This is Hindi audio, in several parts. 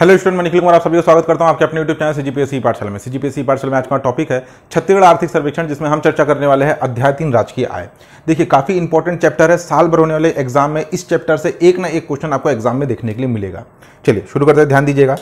हेलो स्टूडेंट मैं निखिल कुमार आप सभी का स्वागत करता हूं आपके अपने यूट्यूब चैनल सी जीपीएससी पाठशाला में सी जीपीएससी पाठशाला में आज का टॉपिक है छत्तीसगढ़ आर्थिक सर्वेक्षण जिसमें हम चर्चा करने वाले हैं अध्याय तीन राजकीय आय देखिए काफी इंपॉर्टेंट चैप्टर है साल भर होने वाले एग्जाम में इस चैप्टर से एक ना एक क्वेश्चन आपको एग्जाम में देखने के लिए मिलेगा चलिए शुरू करते हैं ध्यान दीजिएगा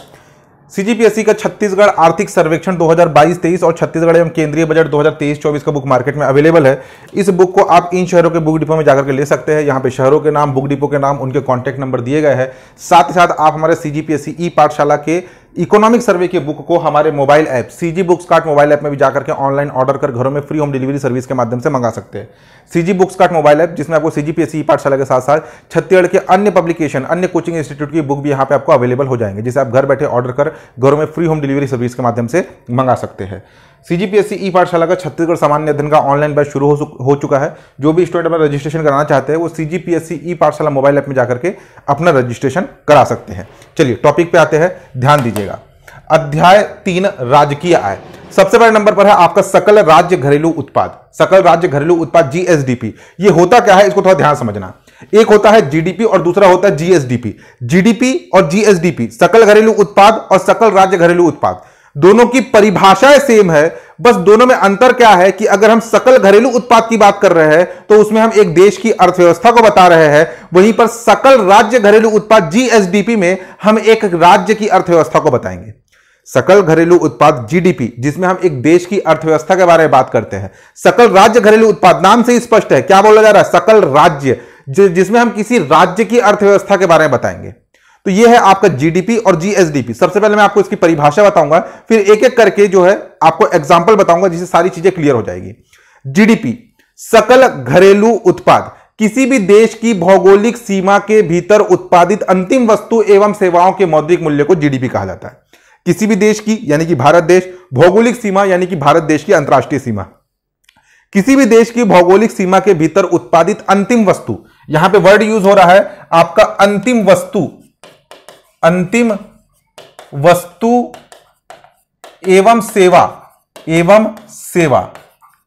सीजीपीएससी का छत्तीसगढ़ आर्थिक सर्वेक्षण 2022-23 और छत्तीसगढ़ एवं केंद्रीय बजट 2023-24 का बुक मार्केट में अवेलेबल है इस बुक को आप इन शहरों के बुक डिपो में जाकर के ले सकते हैं यहाँ पे शहरों के नाम बुक डिपो के नाम उनके कॉन्टैक्ट नंबर दिए गए हैं साथ ही साथ आप हमारे सी जी ई पाठशाला के इकोनॉमिक सर्वे के बुक को हमारे mobile app CG books cart mobile app में भी जाकर के ऑनलाइन ऑर्डर कर घरों में फ्री होम डिलीवरी सर्विस के माध्यम से मंगा सकते हैं CG books cart mobile app जिसमें आपको जी पी पाठशाला के साथ साथ छत्तीसगढ़ के अन्य पब्लिकेशन अन्य कोचिंग इंस्टीट्यूट की बुक भी यहाँ पे आपको अवेलेबल हो जाएंगे जिसे आप घर बैठे ऑर्डर कर घरों में फ्री होम डिलीवरी सर्विस के माध्यम से मंगा सकते हैं सीजीपीएससी ई पाठशाला का छत्तीसगढ़ सामान्य अध्ययन का ऑनलाइन बैच शुरू हो, चुका है जो भी स्टूडेंट अपना रजिस्ट्रेशन कराना चाहते हैं वो सीजीपीएससी ई पाठशाला मोबाइल ऐप में जाकर के अपना रजिस्ट्रेशन करा सकते हैं चलिए टॉपिक पे आते हैं ध्यान दीजिएगा अध्याय तीन राजकीय आय सबसे पहले नंबर पर है आपका सकल राज्य घरेलू उत्पाद सकल राज्य घरेलू उत्पाद जीएसडीपी ये होता क्या है इसको थोड़ा ध्यान समझना एक होता है जीडीपी और दूसरा होता है जीएसडीपी जीडीपी और जीएसडीपी सकल घरेलू उत्पाद और सकल राज्य घरेलू उत्पाद दोनों की परिभाषाएं सेम है बस दोनों में अंतर क्या है कि अगर हम सकल घरेलू उत्पाद की बात कर रहे हैं तो उसमें हम एक देश की अर्थव्यवस्था को बता रहे हैं वहीं पर सकल राज्य घरेलू उत्पाद जीएसडीपी में हम एक राज्य की अर्थव्यवस्था को बताएंगे सकल घरेलू उत्पाद जीडीपी जिसमें हम एक देश की अर्थव्यवस्था के बारे में बात करते हैं सकल राज्य घरेलू उत्पाद नाम से ही स्पष्ट है क्या बोला जा रहा है सकल राज्य जिसमें हम किसी राज्य की अर्थव्यवस्था के बारे में बताएंगे तो ये है आपका जीडीपी और जीएसडीपी सबसे पहले मैं आपको इसकी परिभाषा बताऊंगा फिर एक एक करके जो है आपको एग्जाम्पल बताऊंगा जिससे सारी चीजें क्लियर हो जाएगी जीडीपी सकल घरेलू उत्पाद किसी भी देश की भौगोलिक सीमा के भीतर उत्पादित अंतिम वस्तु एवं सेवाओं के मौद्रिक मूल्य को जीडीपी कहा जाता है किसी भी देश की यानी कि भारत देश भौगोलिक सीमा यानी कि भारत देश की अंतर्राष्ट्रीय सीमा किसी भी देश की भौगोलिक सीमा के भीतर उत्पादित अंतिम वस्तु यहां पे वर्ड यूज हो रहा है आपका अंतिम वस्तु अंतिम वस्तु एवं सेवा एवं सेवा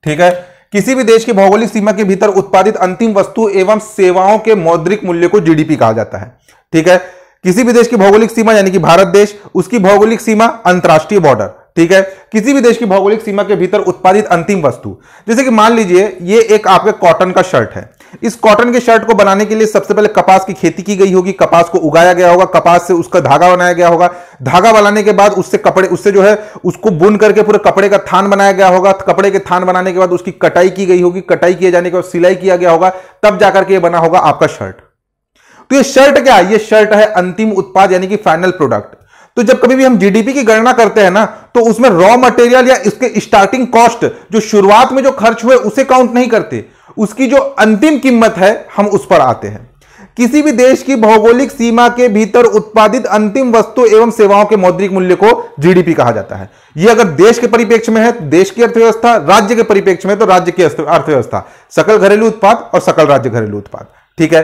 ठीक है किसी भी देश की भौगोलिक सीमा के भीतर उत्पादित अंतिम वस्तु एवं सेवाओं के मौद्रिक मूल्य को जीडीपी कहा जाता है ठीक है किसी भी देश की भौगोलिक सीमा यानी कि भारत देश उसकी भौगोलिक सीमा अंतर्राष्ट्रीय बॉर्डर ठीक है किसी भी देश की भौगोलिक सीमा के भीतर उत्पादित अंतिम वस्तु जैसे कि मान लीजिए ये एक आपके कॉटन का शर्ट है इस कॉटन के शर्ट को बनाने के लिए सबसे पहले कपास की खेती की गई होगी कपास को उगाया गया होगा कपास से उसका धागा बनाया गया होगा धागा बनाने के बाद उससे कपड़े उससे जो है उसको बुन करके पूरे कपड़े का थान बनाया गया होगा कपड़े के थान बनाने के बाद उसकी कटाई की गई होगी कटाई किए जाने के बाद सिलाई किया गया होगा तब जाकर के बना होगा आपका शर्ट तो ये शर्ट क्या यह ये शर्ट है अंतिम उत्पाद यानी कि फाइनल प्रोडक्ट तो जब कभी भी हम जीडीपी की गणना करते हैं ना तो उसमें रॉ मटेरियल या इसके स्टार्टिंग कॉस्ट जो शुरुआत में जो खर्च हुए उसे काउंट नहीं करते उसकी जो अंतिम कीमत है हम उस पर आते हैं किसी भी देश की भौगोलिक सीमा के भीतर उत्पादित अंतिम वस्तु एवं सेवाओं के मौद्रिक मूल्य को जीडीपी कहा जाता है यह अगर देश के परिप्रेक्ष्य में है तो देश की अर्थव्यवस्था राज्य के परिप्रेक्ष्य में तो राज्य की अर्थव्यवस्था सकल घरेलू उत्पाद और सकल राज्य घरेलू उत्पाद ठीक है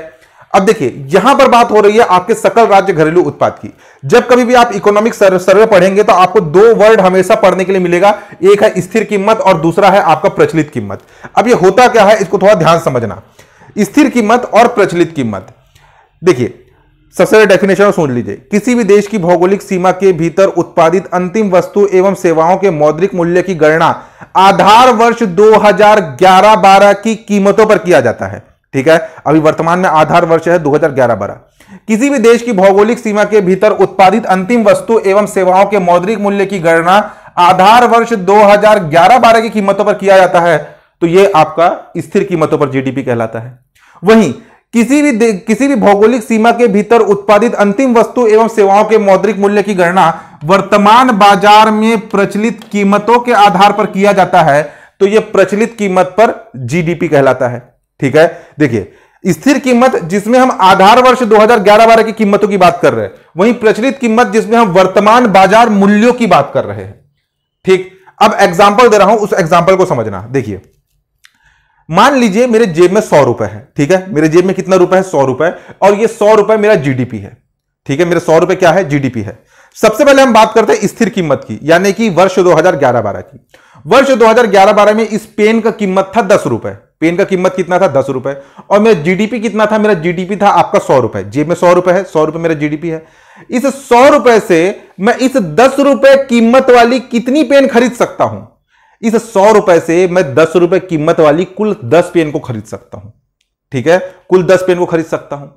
अब देखिए यहां पर बात हो रही है आपके सकल राज्य घरेलू उत्पाद की जब कभी भी आप इकोनॉमिक सर्वे पढ़ेंगे तो आपको दो वर्ड हमेशा पढ़ने के लिए मिलेगा एक है स्थिर कीमत और दूसरा है आपका प्रचलित कीमत अब ये होता क्या है इसको थोड़ा ध्यान समझना स्थिर कीमत और प्रचलित कीमत देखिए सबसे पहले डेफिनेशन सुन लीजिए किसी भी देश की भौगोलिक सीमा के भीतर उत्पादित अंतिम वस्तु एवं सेवाओं के मौद्रिक मूल्य की गणना आधार वर्ष 2011-12 की कीमतों पर किया जाता है ठीक है अभी वर्तमान में आधार वर्ष है 2011 हजार किसी भी देश की भौगोलिक सीमा के भीतर उत्पादित अंतिम वस्तु एवं सेवाओं के मौद्रिक मूल्य की गणना आधार वर्ष 2011-12 की कीमतों पर किया जाता है तो यह आपका स्थिर कीमतों पर जीडीपी कहलाता है वहीं किसी भी किसी भी भौगोलिक सीमा के भीतर उत्पादित अंतिम वस्तु एवं सेवाओं के मौद्रिक मूल्य की गणना वर्तमान बाजार में प्रचलित कीमतों के आधार पर किया जाता है तो यह प्रचलित कीमत पर जीडीपी कहलाता है ठीक है देखिए स्थिर कीमत जिसमें हम आधार वर्ष 2011-12 की कीमतों की बात कर रहे हैं वहीं प्रचलित कीमत जिसमें हम वर्तमान बाजार मूल्यों की बात कर रहे हैं ठीक अब एग्जाम्पल दे रहा हूं उस एग्जाम्पल को समझना देखिए मान लीजिए मेरे जेब में सौ रुपए है ठीक है मेरे जेब में कितना रुपए है सौ रुपए और ये सौ रुपए मेरा जीडीपी है ठीक है मेरे सौ रुपए क्या है जीडीपी है सबसे पहले हम बात करते हैं स्थिर कीमत की यानी कि वर्ष 2011-12 की वर्ष 2011-12 में इस पेन का कीमत था दस रुपए पेन का कीमत कितना था दस रुपए और मेरा जीडीपी कितना था मेरा जीडीपी था आपका सौ रुपए जेब में सौ रुपए है सौ रुपए मेरा जीडीपी है इस सौ रुपए से मैं इस दस रुपए कीमत वाली कितनी पेन खरीद सकता हूं इस सौ रुपए से मैं दस रुपए कीमत वाली कुल दस पेन को खरीद सकता हूं ठीक है कुल दस पेन को खरीद सकता हूं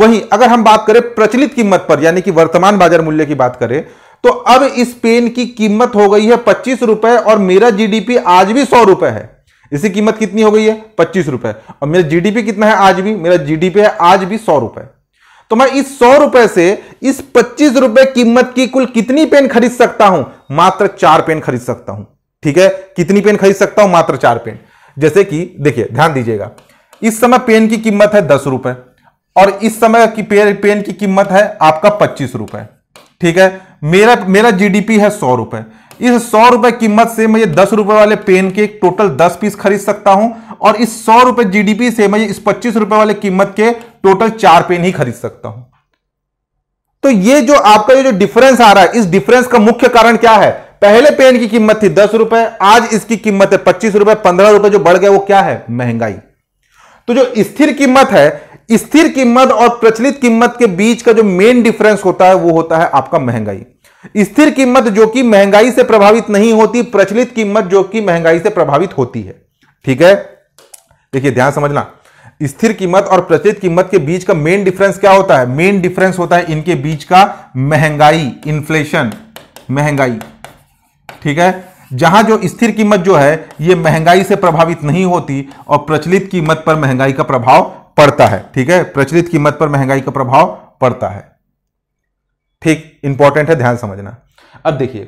वहीं अगर हम बात करें प्रचलित कीमत पर यानी कि वर्तमान बाजार मूल्य की बात करें तो अब इस पेन की कीमत हो गई है पच्चीस रुपए और मेरा जीडीपी आज भी सौ रुपए है इसकी कीमत कितनी हो गई है पच्चीस रुपए और मेरा जीडीपी कितना है आज भी मेरा जीडीपी है आज भी सौ रुपए तो मैं इस सौ रुपए से इस पच्चीस रुपए कीमत की कुल कितनी पेन खरीद सकता हूं मात्र चार पेन खरीद सकता हूं ठीक है कितनी पेन खरीद सकता हूं मात्र चार पेन जैसे कि देखिए ध्यान दीजिएगा इस समय पेन की कीमत है दस रुपए और इस समय की पेन की कीमत है आपका पच्चीस रुपए ठीक है मेरा मेरा जीडीपी है सौ रुपए इस सौ रुपए कीमत से मैं ये दस रुपए वाले पेन के टोटल दस पीस खरीद सकता हूं और इस सौ रुपए जीडीपी से मैं इस पच्चीस रुपए वाले कीमत के टोटल चार पेन ही खरीद सकता हूं तो ये जो आपका ये जो डिफरेंस आ रहा है इस डिफरेंस का मुख्य कारण क्या है पहले पेन की कीमत थी दस रुपए आज इसकी कीमत है पच्चीस रुपए पंद्रह रुपए जो बढ़ गया वो क्या है महंगाई तो जो स्थिर कीमत है स्थिर कीमत और प्रचलित कीमत के बीच का जो मेन डिफरेंस होता है वो होता है आपका महंगाई स्थिर कीमत जो कि महंगाई से प्रभावित नहीं होती प्रचलित कीमत जो कि महंगाई से प्रभावित होती है ठीक है देखिए ध्यान समझना स्थिर कीमत और प्रचलित कीमत के बीच का मेन डिफरेंस क्या होता है मेन डिफरेंस होता है इनके बीच का महंगाई इन्फ्लेशन महंगाई ठीक है जहां जो स्थिर कीमत जो है यह महंगाई से प्रभावित नहीं होती और प्रचलित कीमत पर महंगाई का प्रभाव पड़ता है ठीक है प्रचलित कीमत पर महंगाई का प्रभाव पड़ता है ठीक इंपॉर्टेंट है ध्यान समझना अब देखिए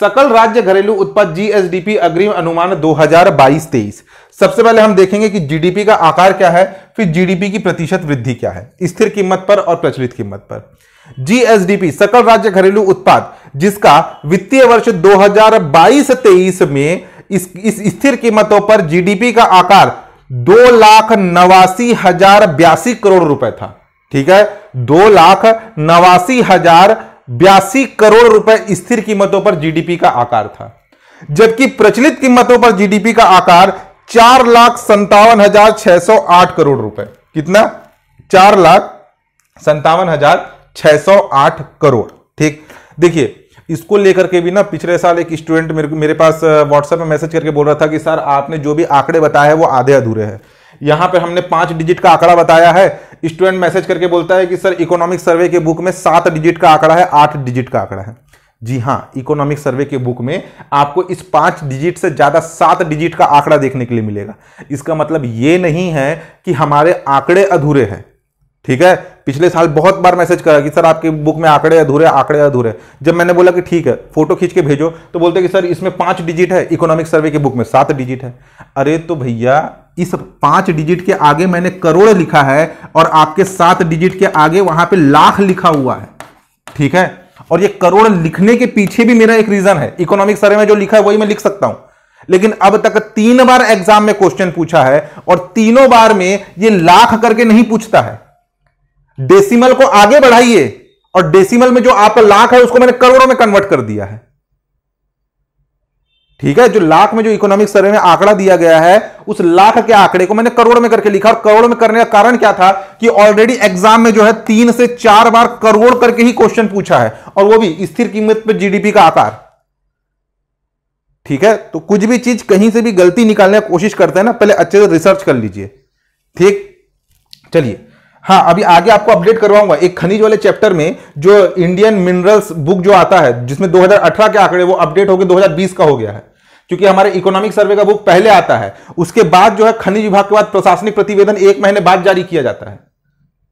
सकल राज्य घरेलू उत्पाद जीएसडीपी अग्रिम अनुमान 2022-23 सबसे पहले हम देखेंगे कि जीडीपी का आकार क्या है फिर जीडीपी की प्रतिशत वृद्धि क्या है स्थिर कीमत पर और प्रचलित कीमत पर जीएसडीपी सकल राज्य घरेलू उत्पाद जिसका वित्तीय वर्ष 2022-23 में इस, इस स्थिर कीमतों पर जीडीपी का आकार दो लाख नवासी हजार बयासी करोड़ रुपए था ठीक है दो लाख नवासी हजार बयासी करोड़ रुपए स्थिर कीमतों पर जीडीपी का आकार था जबकि प्रचलित कीमतों पर जीडीपी का आकार चार लाख संतावन हजार छह सौ आठ करोड़ रुपए कितना चार लाख संतावन हजार छह सौ आठ करोड़ ठीक देखिए इसको लेकर के भी ना पिछले साल एक स्टूडेंट मेरे, मेरे पास व्हाट्सएप में मैसेज करके बोल रहा था कि सर आपने जो भी आंकड़े बताए हैं वो आधे अधूरे हैं यहां पर हमने पांच डिजिट का आंकड़ा बताया है स्टूडेंट मैसेज करके बोलता है कि सर इकोनॉमिक सर्वे के बुक में सात डिजिट का आंकड़ा है आठ डिजिट का आंकड़ा है जी हाँ इकोनॉमिक सर्वे के बुक में आपको इस पांच डिजिट से ज़्यादा सात डिजिट का आंकड़ा देखने के लिए मिलेगा इसका मतलब ये नहीं है कि हमारे आंकड़े अधूरे हैं ठीक है पिछले साल बहुत बार मैसेज करा कि सर आपकी बुक में आंकड़े अधूरे आंकड़े अधूरे जब मैंने बोला कि ठीक है फोटो खींच के भेजो तो बोलते कि सर इसमें पांच डिजिट है इकोनॉमिक सर्वे की बुक में सात डिजिट है अरे तो भैया इस पांच डिजिट के आगे मैंने करोड़ लिखा है और आपके सात डिजिट के आगे वहां पर लाख लिखा हुआ है ठीक है और ये करोड़ लिखने के पीछे भी मेरा एक रीजन है इकोनॉमिक सर्वे में जो लिखा है वही मैं लिख सकता हूं लेकिन अब तक तीन बार एग्जाम में क्वेश्चन पूछा है और तीनों बार में ये लाख करके नहीं पूछता है डेसिमल को आगे बढ़ाइए और डेसिमल में जो आपका लाख है उसको मैंने करोड़ों में कन्वर्ट कर दिया है ठीक है जो लाख में जो इकोनॉमिक सर्वे में आंकड़ा दिया गया है उस लाख के आंकड़े को मैंने करोड़ में करके लिखा और करोड़ में करने का कारण क्या था कि ऑलरेडी एग्जाम में जो है तीन से चार बार करोड़ करके ही क्वेश्चन पूछा है और वो भी स्थिर कीमत पर जीडीपी का आकार ठीक है तो कुछ भी चीज कहीं से भी गलती निकालने की कोशिश करते हैं ना पहले अच्छे से रिसर्च कर लीजिए ठीक चलिए हाँ अभी आगे आपको अपडेट करवाऊंगा एक खनिज वाले चैप्टर में जो इंडियन मिनरल्स बुक जो आता है जिसमें 2018 के आंकड़े वो अपडेट गए 2020 का हो गया है क्योंकि हमारे इकोनॉमिक सर्वे का बुक पहले आता है उसके बाद जो है खनिज विभाग के बाद प्रशासनिक प्रतिवेदन एक महीने बाद जारी किया जाता है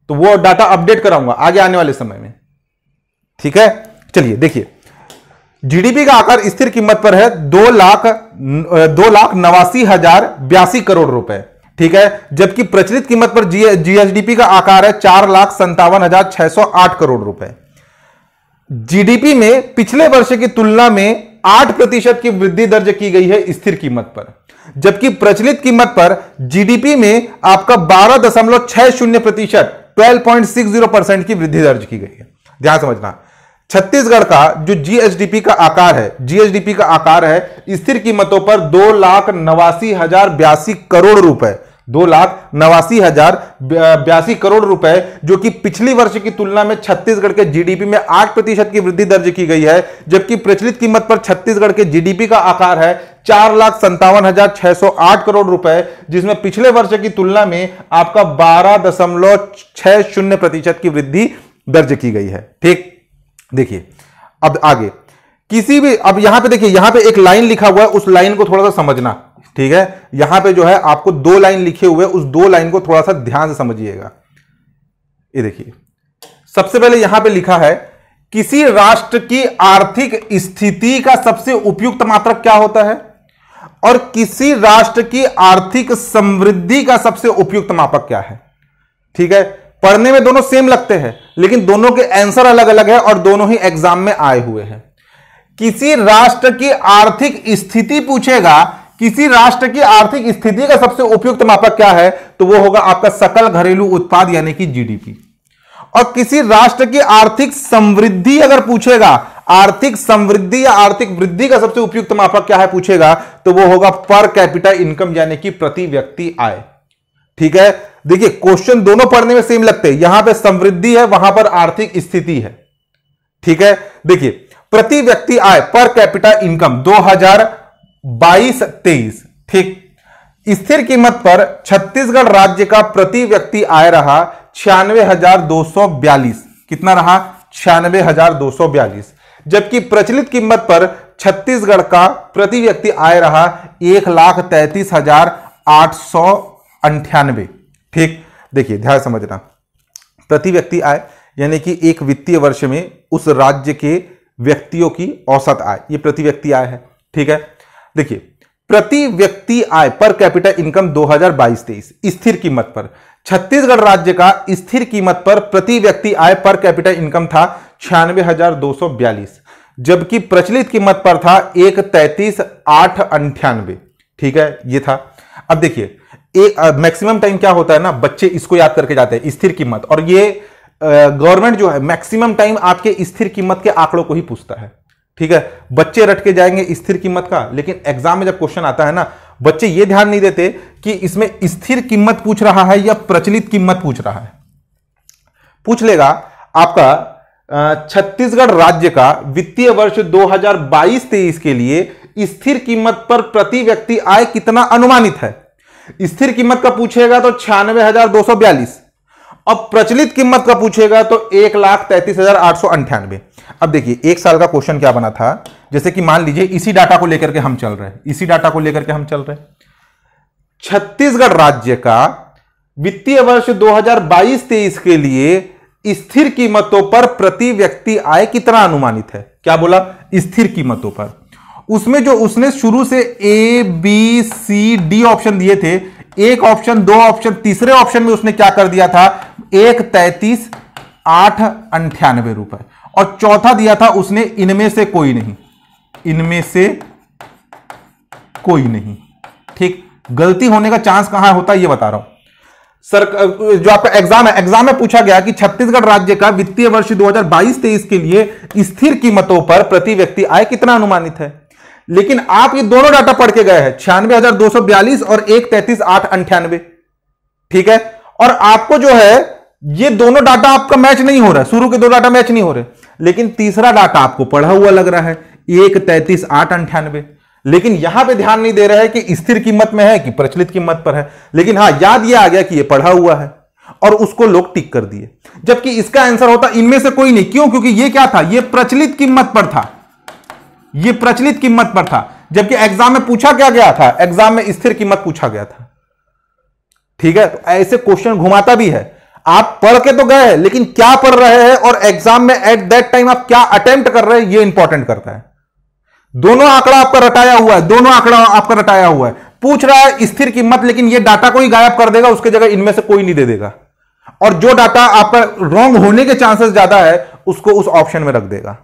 तो वो डाटा अपडेट कराऊंगा आगे आने वाले समय में ठीक है चलिए देखिए जीडीपी का आकार स्थिर कीमत पर है दो लाख दो लाख नवासी हजार बयासी करोड़ रुपए ठीक है जबकि प्रचलित कीमत पर जीएसडीपी का आकार है चार लाख संतावन हजार छह सौ आठ करोड़ रुपए जीडीपी में पिछले वर्ष की तुलना में आठ प्रतिशत की वृद्धि दर्ज की गई है स्थिर कीमत पर जबकि प्रचलित कीमत पर जीडीपी में आपका बारह दशमलव छह शून्य प्रतिशत twelve point six zero percent की वृद्धि दर्ज की गई है ध्यान समझना छत्तीसगढ़ का जो जीएसडीपी का आकार है जीएसडीपी का आकार है स्थिर कीमतों पर दो लाख नवासी हजार बयासी करोड़ रुपए दो लाख नवासी हजार बयासी करोड़ रुपए जो कि पिछली वर्ष की तुलना में छत्तीसगढ़ के जीडीपी में आठ प्रतिशत की वृद्धि दर्ज की गई है जबकि प्रचलित कीमत पर छत्तीसगढ़ के जीडीपी का आकार है चार लाख संतावन हजार छह सौ आठ करोड़ रुपए जिसमें पिछले वर्ष की तुलना में आपका बारह दशमलव छह शून्य प्रतिशत की वृद्धि दर्ज की गई है ठीक देखिए अब आगे किसी भी अब यहां पे देखिए यहां पे एक लाइन लिखा हुआ है उस लाइन को थोड़ा सा समझना ठीक है यहां पे जो है आपको दो लाइन लिखे हुए उस दो लाइन को थोड़ा सा ध्यान से समझिएगा ये देखिए सबसे पहले यहां पे लिखा है किसी राष्ट्र की आर्थिक स्थिति का सबसे उपयुक्त मात्रक क्या होता है और किसी राष्ट्र की आर्थिक समृद्धि का सबसे उपयुक्त मापक क्या है ठीक है पढ़ने में दोनों सेम लगते हैं लेकिन दोनों के आंसर अलग अलग है और दोनों ही एग्जाम में आए हुए हैं किसी राष्ट्र की आर्थिक स्थिति पूछेगा किसी राष्ट्र की आर्थिक स्थिति का सबसे उपयुक्त मापक क्या है तो वो होगा आपका सकल घरेलू उत्पाद यानी कि जीडीपी और किसी राष्ट्र की आर्थिक समृद्धि अगर पूछेगा आर्थिक समृद्धि या आर्थिक वृद्धि का सबसे उपयुक्त मापक क्या है पूछेगा तो वो होगा पर कैपिटल इनकम यानी कि प्रति व्यक्ति आय ठीक है देखिए क्वेश्चन दोनों पढ़ने में सेम लगते हैं यहां पे समृद्धि है वहां पर आर्थिक स्थिति है ठीक है देखिए प्रति व्यक्ति आय पर कैपिटल इनकम दो हजार बाईस तेईस ठीक स्थिर कीमत पर छत्तीसगढ़ राज्य का प्रति व्यक्ति आय रहा छियानवे हजार दो सौ बयालीस कितना रहा छियानवे हजार दो सौ बयालीस जबकि प्रचलित कीमत पर छत्तीसगढ़ का प्रति व्यक्ति आय रहा एक लाख तैतीस हजार आठ सौ अंठानवे ठीक देखिए ध्यान समझना प्रति व्यक्ति आय यानी कि एक वित्तीय वर्ष में उस राज्य के व्यक्तियों की औसत आय ये प्रति व्यक्ति आय है ठीक है देखिए प्रति व्यक्ति आय पर कैपिटल इनकम 2022-23 स्थिर कीमत पर छत्तीसगढ़ राज्य का स्थिर कीमत पर प्रति व्यक्ति आय पर कैपिटल इनकम था छियानवे जबकि प्रचलित कीमत पर था एक तैतीस आठ अंठानवे ठीक है ये था अब देखिए एक मैक्सिमम टाइम क्या होता है ना बच्चे इसको याद करके जाते हैं स्थिर कीमत और ये गवर्नमेंट जो है मैक्सिमम टाइम आपके स्थिर कीमत के आंकड़ों को ही पूछता है ठीक है बच्चे रट के जाएंगे स्थिर कीमत का लेकिन एग्जाम में जब क्वेश्चन आता है ना बच्चे ये ध्यान नहीं देते कि इसमें स्थिर कीमत पूछ रहा है या प्रचलित कीमत पूछ रहा है पूछ लेगा आपका छत्तीसगढ़ राज्य का वित्तीय वर्ष 2022 हजार के लिए स्थिर कीमत पर प्रति व्यक्ति आय कितना अनुमानित है स्थिर कीमत का पूछेगा तो छियानवे हजार दो सौ बयालीस और प्रचलित कीमत का पूछेगा तो एक लाख तैतीस हजार आठ सौ अंठानवे अब देखिए एक साल का क्वेश्चन क्या बना था जैसे कि मान लीजिए इसी डाटा को लेकर के हम चल रहे हैं इसी डाटा को लेकर के हम चल रहे छत्तीसगढ़ राज्य का वित्तीय वर्ष 2022 हजार के लिए स्थिर कीमतों पर प्रति व्यक्ति आय कितना अनुमानित है क्या बोला स्थिर कीमतों पर उसमें जो उसने शुरू से A B C D option दिए थे एक ऑप्शन दो ऑप्शन तीसरे ऑप्शन में उसने क्या कर दिया था एक तैतीस आठ अंठानवे रुपए और चौथा दिया था उसने इनमें से कोई नहीं इनमें से कोई नहीं ठीक गलती होने का चांस कहां होता है यह बता रहा हूं सर जो आपका एग्जाम है एग्जाम में पूछा गया कि छत्तीसगढ़ राज्य का वित्तीय वर्ष 2022-23 के लिए स्थिर कीमतों पर प्रति व्यक्ति आय कितना अनुमानित है लेकिन आप ये दोनों डाटा पढ़ के गए हैं छियानवे और एक तैतीस आठ अंठानवे ठीक है और आपको जो है ये दोनों डाटा आपका मैच नहीं हो रहा है शुरू के दो डाटा मैच नहीं हो रहे लेकिन तीसरा डाटा आपको पढ़ा हुआ लग रहा है एक तैतीस आठ अंठानवे लेकिन यहां पे ध्यान नहीं दे रहा है कि स्थिर कीमत में है कि प्रचलित कीमत पर है लेकिन हाँ याद ये आ गया कि ये पढ़ा हुआ है और उसको लोग टिक कर दिए जबकि इसका आंसर होता इनमें से कोई नहीं क्यों क्योंकि ये क्या था ये प्रचलित कीमत पर था ये प्रचलित कीमत पर था जबकि एग्जाम में पूछा क्या गया था एग्जाम में स्थिर कीमत पूछा गया था ठीक है तो ऐसे क्वेश्चन घुमाता भी है आप पढ़ के तो गए लेकिन क्या पढ़ रहे हैं और एग्जाम में एट दैट टाइम आप क्या अटेम्प्ट कर रहे हैं ये इंपॉर्टेंट करता है दोनों आंकड़ा आपका रटाया हुआ है दोनों आंकड़ा आपका रटाया हुआ है पूछ रहा है स्थिर कीमत लेकिन ये डाटा कोई गायब कर देगा उसके जगह इनमें से कोई नहीं दे देगा और जो डाटा आपका रॉन्ग होने के चांसेस ज्यादा है उसको उस ऑप्शन में रख देगा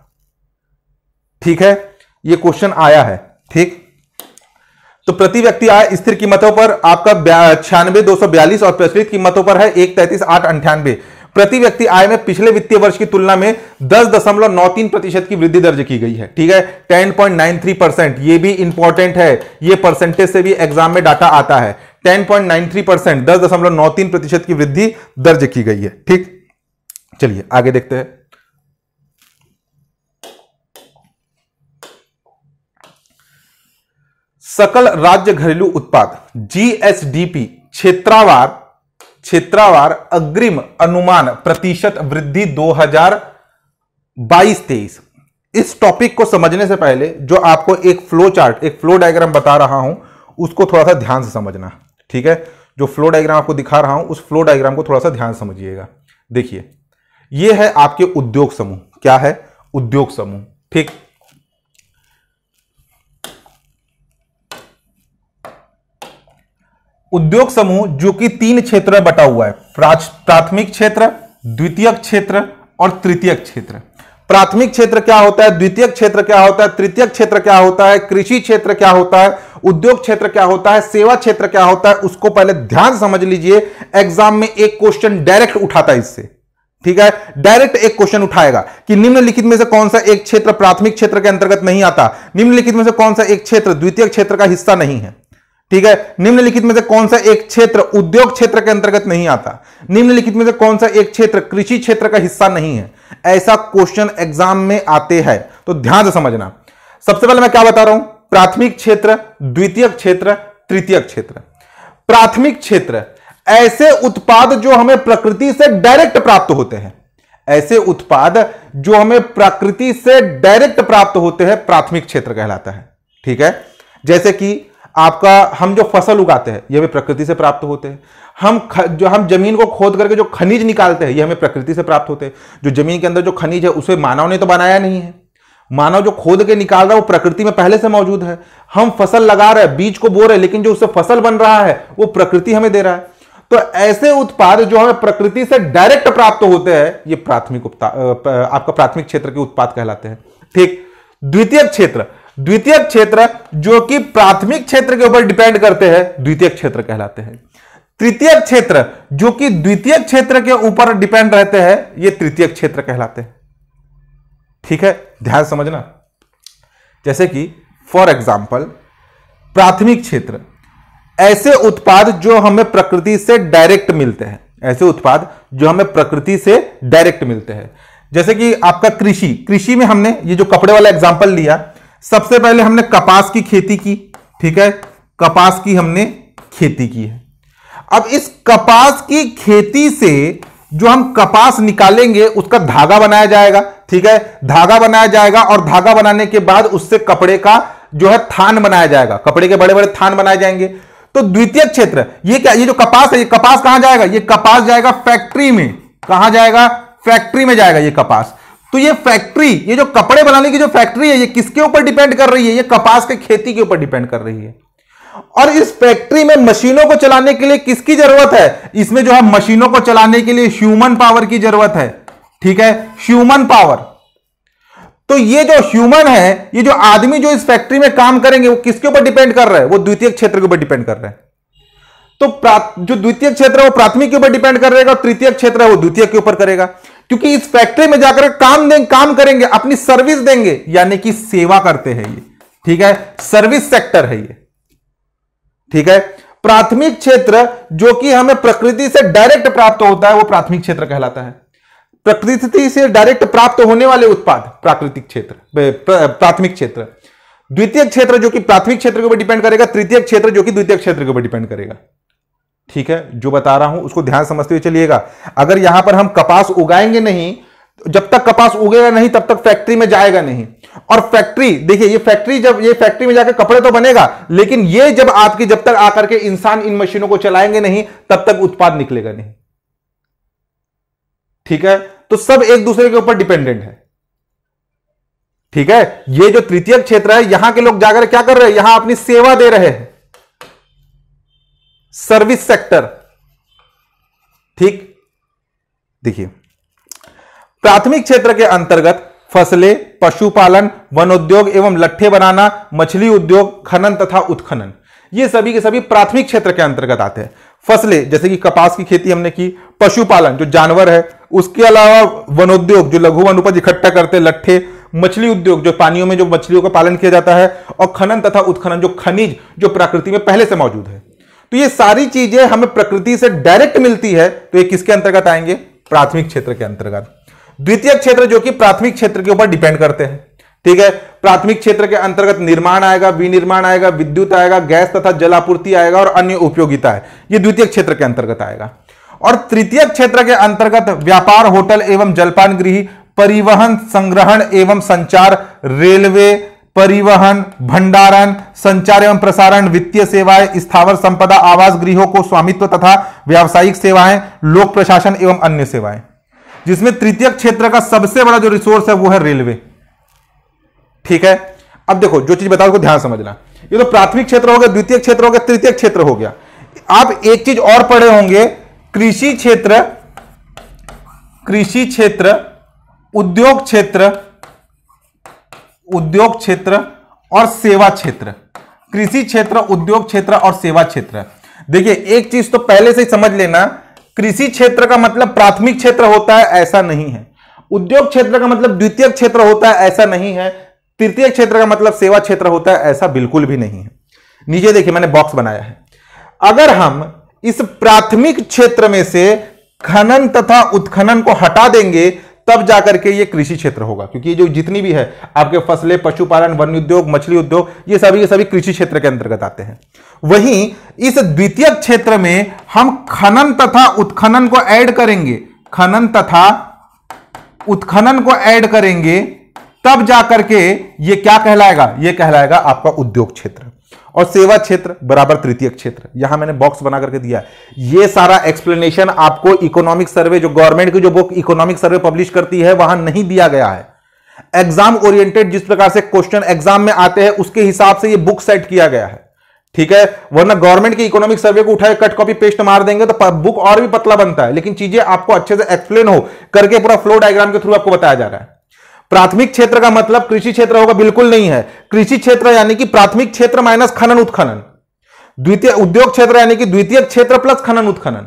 ठीक है ये क्वेश्चन आया है ठीक तो प्रति व्यक्ति आय स्थिर कीमतों पर आपका छियानवे दो और प्रचलित कीमतों पर है एक तैतीस आठ अंठानवे प्रति व्यक्ति आय में पिछले वित्तीय वर्ष की तुलना में दस दशमलव नौ तीन प्रतिशत की वृद्धि दर्ज की गई है ठीक है ten point nine three percent ये भी इंपॉर्टेंट है ये परसेंटेज से भी एग्जाम में डाटा आता है ten point nine three percent दस दशमलव नौ तीन प्रतिशत की वृद्धि दर्ज की गई है ठीक चलिए आगे देखते हैं सकल राज्य घरेलू उत्पाद जीएसडीपी क्षेत्रावार क्षेत्रावार अग्रिम अनुमान प्रतिशत वृद्धि 2022-23 इस टॉपिक को समझने से पहले जो आपको एक फ्लो चार्ट एक फ्लो डायग्राम बता रहा हूं उसको थोड़ा सा ध्यान से समझना ठीक है जो फ्लो डायग्राम आपको दिखा रहा हूं उस फ्लो डायग्राम को थोड़ा सा ध्यान समझिएगा देखिए यह है आपके उद्योग समूह क्या है उद्योग समूह ठीक उद्योग समूह जो कि तीन क्षेत्र में बटा हुआ है प्राथमिक क्षेत्र द्वितीय क्षेत्र और तृतीय क्षेत्र प्राथमिक क्षेत्र क्या होता है द्वितीय क्षेत्र क्या होता है तृतीय क्षेत्र क्या होता है कृषि क्षेत्र क्या होता है उद्योग क्षेत्र क्या होता है सेवा क्षेत्र क्या होता है उसको पहले ध्यान समझ लीजिए एग्जाम में एक क्वेश्चन डायरेक्ट उठाता है इससे ठीक है डायरेक्ट एक क्वेश्चन उठाएगा कि निम्नलिखित में से कौन सा एक क्षेत्र प्राथमिक क्षेत्र के अंतर्गत नहीं आता निम्नलिखित में से कौन सा एक क्षेत्र द्वितीय क्षेत्र का हिस्सा नहीं है ठीक है निम्नलिखित में से कौन सा एक क्षेत्र उद्योग क्षेत्र के अंतर्गत नहीं आता निम्नलिखित में से कौन सा एक क्षेत्र कृषि क्षेत्र का हिस्सा नहीं है ऐसा क्वेश्चन एग्जाम में आते हैं तो ध्यान से समझना सबसे पहले मैं क्या बता रहा हूं प्राथमिक क्षेत्र द्वितीय क्षेत्र तृतीय क्षेत्र प्राथमिक क्षेत्र ऐसे उत्पाद जो हमें प्रकृति से डायरेक्ट प्राप्त होते हैं ऐसे उत्पाद जो हमें प्रकृति से डायरेक्ट प्राप्त होते हैं प्राथमिक क्षेत्र कहलाता है ठीक है जैसे कि आपका हम जो फसल उगाते हैं ये हमें प्रकृति से प्राप्त होते हैं हम ख, जो हम जमीन को खोद करके जो खनिज निकालते हैं ये हमें प्रकृति से प्राप्त होते हैं जो जमीन के अंदर जो खनिज है उसे मानव ने तो बनाया नहीं है मानव जो खोद के निकाल रहा है वो प्रकृति में पहले से मौजूद है हम फसल लगा रहे हैं बीज को बो रहे हैं लेकिन जो उससे फसल बन रहा है वो प्रकृति हमें दे रहा है तो ऐसे उत्पाद जो हमें प्रकृति से डायरेक्ट प्राप्त होते हैं ये प्राथमिक आपका प्राथमिक क्षेत्र के उत्पाद कहलाते हैं ठीक द्वितीय क्षेत्र द्वितीय क्षेत्र जो कि प्राथमिक क्षेत्र के ऊपर डिपेंड करते हैं द्वितीय क्षेत्र कहलाते हैं तृतीय क्षेत्र जो कि द्वितीय क्षेत्र के ऊपर डिपेंड रहते हैं ये तृतीय क्षेत्र कहलाते हैं ठीक है ध्यान समझना जैसे कि फॉर एग्जाम्पल प्राथमिक क्षेत्र ऐसे उत्पाद जो हमें प्रकृति से डायरेक्ट मिलते हैं ऐसे उत्पाद जो हमें प्रकृति से डायरेक्ट मिलते हैं जैसे कि आपका कृषि कृषि में हमने ये जो कपड़े वाला एग्जाम्पल लिया सबसे पहले हमने कपास की खेती की ठीक है कपास की हमने खेती की है अब इस कपास की खेती से जो हम कपास निकालेंगे उसका धागा बनाया जाएगा ठीक है धागा बनाया जाएगा और धागा बनाने के बाद उससे कपड़े का जो है थान बनाया जाएगा कपड़े के बड़े बड़े थान बनाए जाएंगे तो द्वितीय क्षेत्र ये क्या ये जो कपास है ये कपास कहां जाएगा ये कपास जाएगा फैक्ट्री में कहा जाएगा फैक्ट्री में जाएगा ये कपास तो ये फैक्ट्री ये जो कपड़े बनाने की जो फैक्ट्री है ये किसके ऊपर डिपेंड कर रही है ये कपास के खेती के ऊपर डिपेंड कर रही है और इस फैक्ट्री में मशीनों को चलाने के लिए किसकी जरूरत है इसमें जो है मशीनों को चलाने के लिए ह्यूमन पावर की जरूरत है ठीक है ह्यूमन पावर तो ये जो ह्यूमन है ये जो आदमी जो इस फैक्ट्री में काम करेंगे वो किसके ऊपर डिपेंड कर रहे हैं वो द्वितीय क्षेत्र के ऊपर डिपेंड कर रहे हैं तो जो द्वितीय क्षेत्र है वो प्राथमिक के ऊपर डिपेंड कर रहेगा तृतीय क्षेत्र है वो द्वितीय के ऊपर करेगा क्योंकि इस फैक्ट्री में जाकर काम दें काम करेंगे अपनी सर्विस देंगे यानी कि सेवा करते हैं ये ठीक है सर्विस सेक्टर है ये ठीक है प्राथमिक क्षेत्र जो कि हमें प्रकृति से डायरेक्ट प्राप्त होता है वो प्राथमिक क्षेत्र कहलाता है प्रकृति से डायरेक्ट प्राप्त होने वाले उत्पाद प्राकृतिक क्षेत्र प्राथमिक क्षेत्र द्वितीय क्षेत्र जो कि प्राथमिक क्षेत्र के ऊपर डिपेंड करेगा तृतीय क्षेत्र जो कि द्वितीय क्षेत्र के ऊपर डिपेंड करेगा ठीक है जो बता रहा हूं उसको ध्यान समझते हुए चलिएगा अगर यहां पर हम कपास उगाएंगे नहीं तो जब तक कपास उगेगा नहीं तब तक फैक्ट्री में जाएगा नहीं और फैक्ट्री देखिए ये फैक्ट्री जब ये फैक्ट्री में जाकर कपड़े तो बनेगा लेकिन ये जब आपकी जब तक आकर के इंसान इन मशीनों को चलाएंगे नहीं तब तक उत्पाद निकलेगा नहीं ठीक है तो सब एक दूसरे के ऊपर डिपेंडेंट है ठीक है ये जो तृतीय क्षेत्र है यहां के लोग जाकर क्या कर रहे हैं यहां अपनी सेवा दे रहे हैं सर्विस सेक्टर ठीक देखिए प्राथमिक क्षेत्र के अंतर्गत फसलें पशुपालन वन उद्योग एवं लट्ठे बनाना मछली उद्योग खनन तथा उत्खनन ये सभी के सभी प्राथमिक क्षेत्र के अंतर्गत आते हैं फसलें जैसे कि कपास की खेती हमने की पशुपालन जो जानवर है उसके अलावा वनोद्योग जो लघु वन उपज इकट्ठा करते लट्ठे मछली उद्योग जो पानियों में जो मछलियों का पालन किया जाता है और खनन तथा उत्खनन जो खनिज जो प्रकृति में पहले से मौजूद है तो ये सारी चीजें हमें प्रकृति से डायरेक्ट मिलती है तो ये किसके अंतर्गत आएंगे प्राथमिक क्षेत्र के अंतर्गत द्वितीय क्षेत्र जो कि प्राथमिक क्षेत्र के ऊपर डिपेंड करते हैं ठीक है प्राथमिक क्षेत्र के अंतर्गत निर्माण आएगा विनिर्माण आएगा विद्युत आएगा गैस तथा जल आपूर्ति आएगा और अन्य उपयोगिता है ये द्वितीय क्षेत्र के अंतर्गत आएगा और तृतीय क्षेत्र के अंतर्गत व्यापार होटल एवं जलपान गृह परिवहन संग्रहण एवं संचार रेलवे परिवहन भंडारण संचार एवं प्रसारण वित्तीय सेवाएं स्थावर संपदा आवास गृहों को स्वामित्व तथा व्यावसायिक सेवाएं लोक प्रशासन एवं अन्य सेवाएं जिसमें तृतीय क्षेत्र का सबसे बड़ा जो रिसोर्स है वो है रेलवे ठीक है अब देखो जो चीज बताओ ध्यान समझना ये तो प्राथमिक क्षेत्र हो गया द्वितीय क्षेत्र हो गया तृतीय क्षेत्र हो गया आप एक चीज और पढ़े होंगे कृषि क्षेत्र कृषि क्षेत्र उद्योग क्षेत्र उद्योग क्षेत्र और सेवा क्षेत्र कृषि क्षेत्र उद्योग क्षेत्र और सेवा क्षेत्र देखिए एक चीज तो पहले से ही समझ लेना कृषि क्षेत्र का मतलब प्राथमिक क्षेत्र होता है ऐसा नहीं है उद्योग क्षेत्र का मतलब द्वितीय क्षेत्र होता है ऐसा नहीं है तृतीय क्षेत्र का मतलब सेवा क्षेत्र होता है ऐसा बिल्कुल भी नहीं है नीचे देखिए मैंने बॉक्स बनाया है अगर हम इस प्राथमिक क्षेत्र में से खनन तथा उत्खनन को हटा देंगे तब जाकर के ये कृषि क्षेत्र होगा क्योंकि ये जो जितनी भी है आपके फसलें पशुपालन वन उद्योग मछली उद्योग ये सभी ये सभी कृषि क्षेत्र के अंतर्गत आते हैं वहीं इस द्वितीय क्षेत्र में हम खनन तथा उत्खनन को ऐड करेंगे खनन तथा उत्खनन को ऐड करेंगे तब जाकर के ये क्या कहलाएगा ये कहलाएगा आपका उद्योग क्षेत्र और सेवा क्षेत्र बराबर तृतीय क्षेत्र यहां मैंने बॉक्स बना करके दिया ये सारा एक्सप्लेनेशन आपको इकोनॉमिक सर्वे जो गवर्नमेंट की जो बुक इकोनॉमिक सर्वे पब्लिश करती है वहां नहीं दिया गया है एग्जाम ओरिएंटेड जिस प्रकार से क्वेश्चन एग्जाम में आते हैं उसके हिसाब से ये बुक सेट किया गया है ठीक है वरना गवर्नमेंट के इकोनॉमिक सर्वे को उठाए कट कॉपी पेस्ट मार देंगे तो बुक और भी पतला बनता है लेकिन चीजें आपको अच्छे से एक्सप्लेन हो करके पूरा फ्लो डायग्राम के थ्रू आपको बताया जा रहा है प्राथमिक क्षेत्र का मतलब कृषि क्षेत्र होगा बिल्कुल नहीं है कृषि क्षेत्र यानी कि प्राथमिक क्षेत्र माइनस खनन उत्खनन द्वितीय उद्योग क्षेत्र यानी कि द्वितीय क्षेत्र प्लस खनन उत्खनन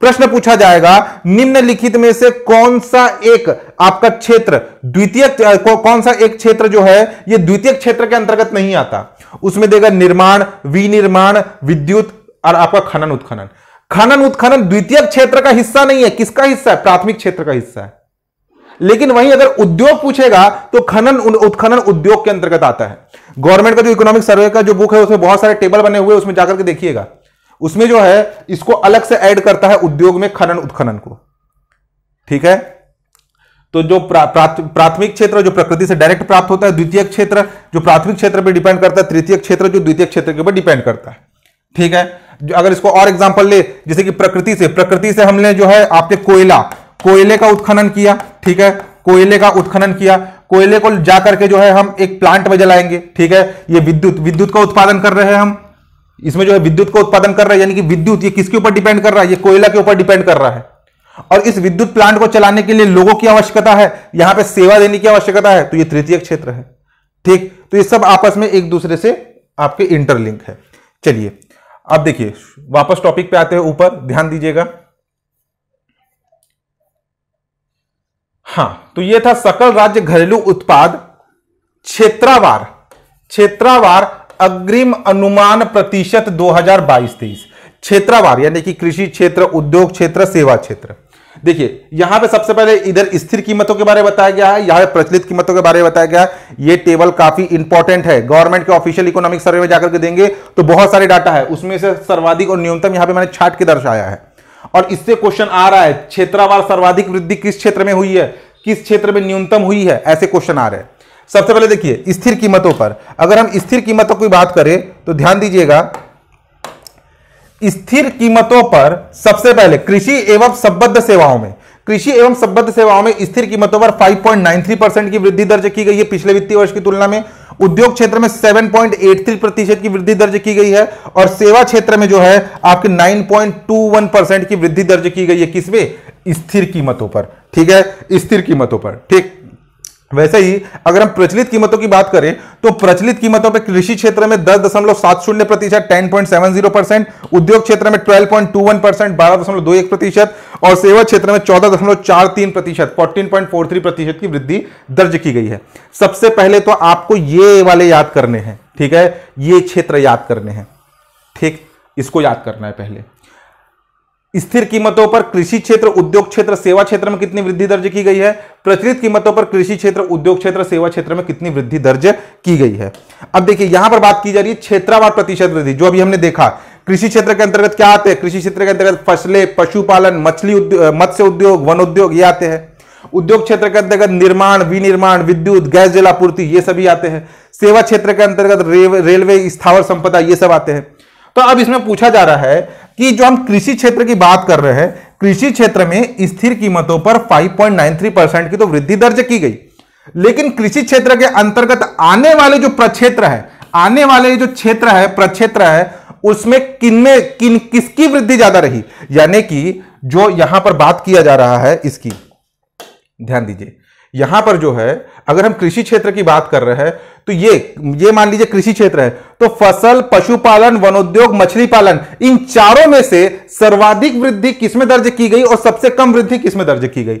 प्रश्न पूछा जाएगा निम्नलिखित में से कौन सा एक आपका क्षेत्र द्वितीय कौन सा एक क्षेत्र जो है यह द्वितीय क्षेत्र के अंतर्गत नहीं आता उसमें देगा निर्माण विनिर्माण विद्युत और आपका खनन उत्खनन खनन उत्खनन द्वितीय क्षेत्र का हिस्सा नहीं है किसका हिस्सा है प्राथमिक क्षेत्र का हिस्सा है लेकिन वहीं अगर उद्योग पूछेगा तो खनन उत्खनन उद्योग के अंतर्गत आता है गवर्नमेंट का जो इकोनॉमिक सर्वे का जो बुक है उसमें बहुत सारे टेबल बने हुए उसमें जाकर के देखिएगा उसमें जो है इसको अलग से ऐड करता है उद्योग में खनन उत्खनन को ठीक है तो जो प्राथमिक क्षेत्र जो प्रकृति से डायरेक्ट प्राप्त होता है द्वितीय क्षेत्र जो प्राथमिक क्षेत्र पर डिपेंड करता है तृतीय क्षेत्र जो द्वितीय क्षेत्र के ऊपर डिपेंड करता है ठीक है जो अगर इसको और एग्जाम्पल ले जैसे कि प्रकृति से प्रकृति से हमने जो है आपके कोयला कोयले का उत्खनन किया ठीक है कोयले का उत्खनन किया कोयले को जाकर के जो है हम एक प्लांट में जलाएंगे ठीक है ये विद्युत विद्युत का उत्पादन कर रहे हैं हम इसमें जो है विद्युत का उत्पादन कर रहे हैं यानी कि विद्युत ये किसके ऊपर डिपेंड कर रहा है ये कोयला के ऊपर डिपेंड कर रहा है और इस विद्युत प्लांट को चलाने के लिए लोगों की आवश्यकता है यहां पर सेवा देने की आवश्यकता है तो ये तृतीय क्षेत्र है ठीक तो ये सब आपस में एक दूसरे से आपके इंटरलिंक है चलिए अब देखिए वापस टॉपिक पे आते हैं ऊपर ध्यान दीजिएगा हाँ तो ये था सकल राज्य घरेलू उत्पाद क्षेत्रावार क्षेत्रावार अग्रिम अनुमान प्रतिशत 2022-23 क्षेत्रावार यानी कि कृषि क्षेत्र उद्योग क्षेत्र सेवा क्षेत्र देखिए यहां पे सबसे पहले इधर स्थिर कीमतों के बारे में बताया गया है यहां पे प्रचलित कीमतों के बारे में बताया गया है ये टेबल काफी इंपॉर्टेंट है गवर्नमेंट के ऑफिशियल इकोनॉमिक सर्वे में जाकर के देंगे तो बहुत सारे डाटा है उसमें से सर्वाधिक और न्यूनतम यहां पे मैंने छाट के दर्शाया है और इससे क्वेश्चन आ रहा है क्षेत्रवार सर्वाधिक वृद्धि किस क्षेत्र में हुई है किस क्षेत्र में न्यूनतम हुई है ऐसे क्वेश्चन आ रहे हैं सबसे पहले देखिए स्थिर कीमतों पर अगर हम स्थिर कीमतों की बात करें तो ध्यान दीजिएगा स्थिर कीमतों पर सबसे पहले कृषि एवं संबद्ध सेवाओं में कृषि एवं संबद्ध सेवाओं में स्थिर कीमतों पर 5.93 परसेंट की वृद्धि दर्ज की गई है पिछले वित्तीय वर्ष की तुलना में उद्योग क्षेत्र में 7.83 प्रतिशत की वृद्धि दर्ज की गई है और सेवा क्षेत्र में जो है आपके 9.21 परसेंट की वृद्धि दर्ज की गई है किसमें स्थिर कीमतों पर ठीक है स्थिर कीमतों पर ठीक वैसे ही अगर हम प्रचलित कीमतों की बात करें तो प्रचलित कीमतों पर कृषि क्षेत्र में दस दशमलव सात शून्य प्रतिशत ten point seven zero percent उद्योग क्षेत्र में twelve point two one percent बारह दशमलव दो एक प्रतिशत और सेवा क्षेत्र में चौदह दशमलव चार तीन प्रतिशत फोर्टीन पॉइंट फोर थ्री प्रतिशत की वृद्धि दर्ज की गई है सबसे पहले तो आपको ये वाले याद करने हैं ठीक है ये क्षेत्र याद करने हैं ठीक इसको याद करना है पहले स्थिर कीमतों पर कृषि क्षेत्र उद्योग क्षेत्र सेवा क्षेत्र में कितनी वृद्धि दर्ज की गई है प्रचलित कीमतों पर कृषि क्षेत्र उद्योग क्षेत्र सेवा क्षेत्र में कितनी वृद्धि दर्ज की गई है अब देखिए यहां पर बात की जा रही है क्षेत्रावार प्रतिशत वृद्धि जो अभी हमने देखा कृषि क्षेत्र के अंतर्गत क्या आते हैं कृषि क्षेत्र के अंतर्गत फसलें पशुपालन मछली उद्योग मत्स्य उद्योग वन उद्योग ये आते हैं उद्योग क्षेत्र के अंतर्गत निर्माण विनिर्माण विद्युत गैस जल आपूर्ति ये सभी आते हैं सेवा क्षेत्र के अंतर्गत रेलवे स्थावर संपदा ये सब आते हैं तो अब इसमें पूछा जा रहा है कि जो हम कृषि क्षेत्र की बात कर रहे हैं कृषि क्षेत्र में स्थिर कीमतों पर 5.93 परसेंट की तो वृद्धि दर्ज की गई लेकिन कृषि क्षेत्र के अंतर्गत आने वाले जो प्रक्षेत्र है आने वाले जो क्षेत्र है प्रक्षेत्र है उसमें किनमें किन किसकी वृद्धि ज्यादा रही यानी कि जो यहां पर बात किया जा रहा है इसकी ध्यान दीजिए यहां पर जो है अगर हम कृषि क्षेत्र की बात कर रहे हैं तो ये ये मान लीजिए कृषि क्षेत्र है तो फसल पशुपालन वनोद्योग मछली पालन इन चारों में से सर्वाधिक वृद्धि किसमें दर्ज की गई और सबसे कम वृद्धि किसमें दर्ज की गई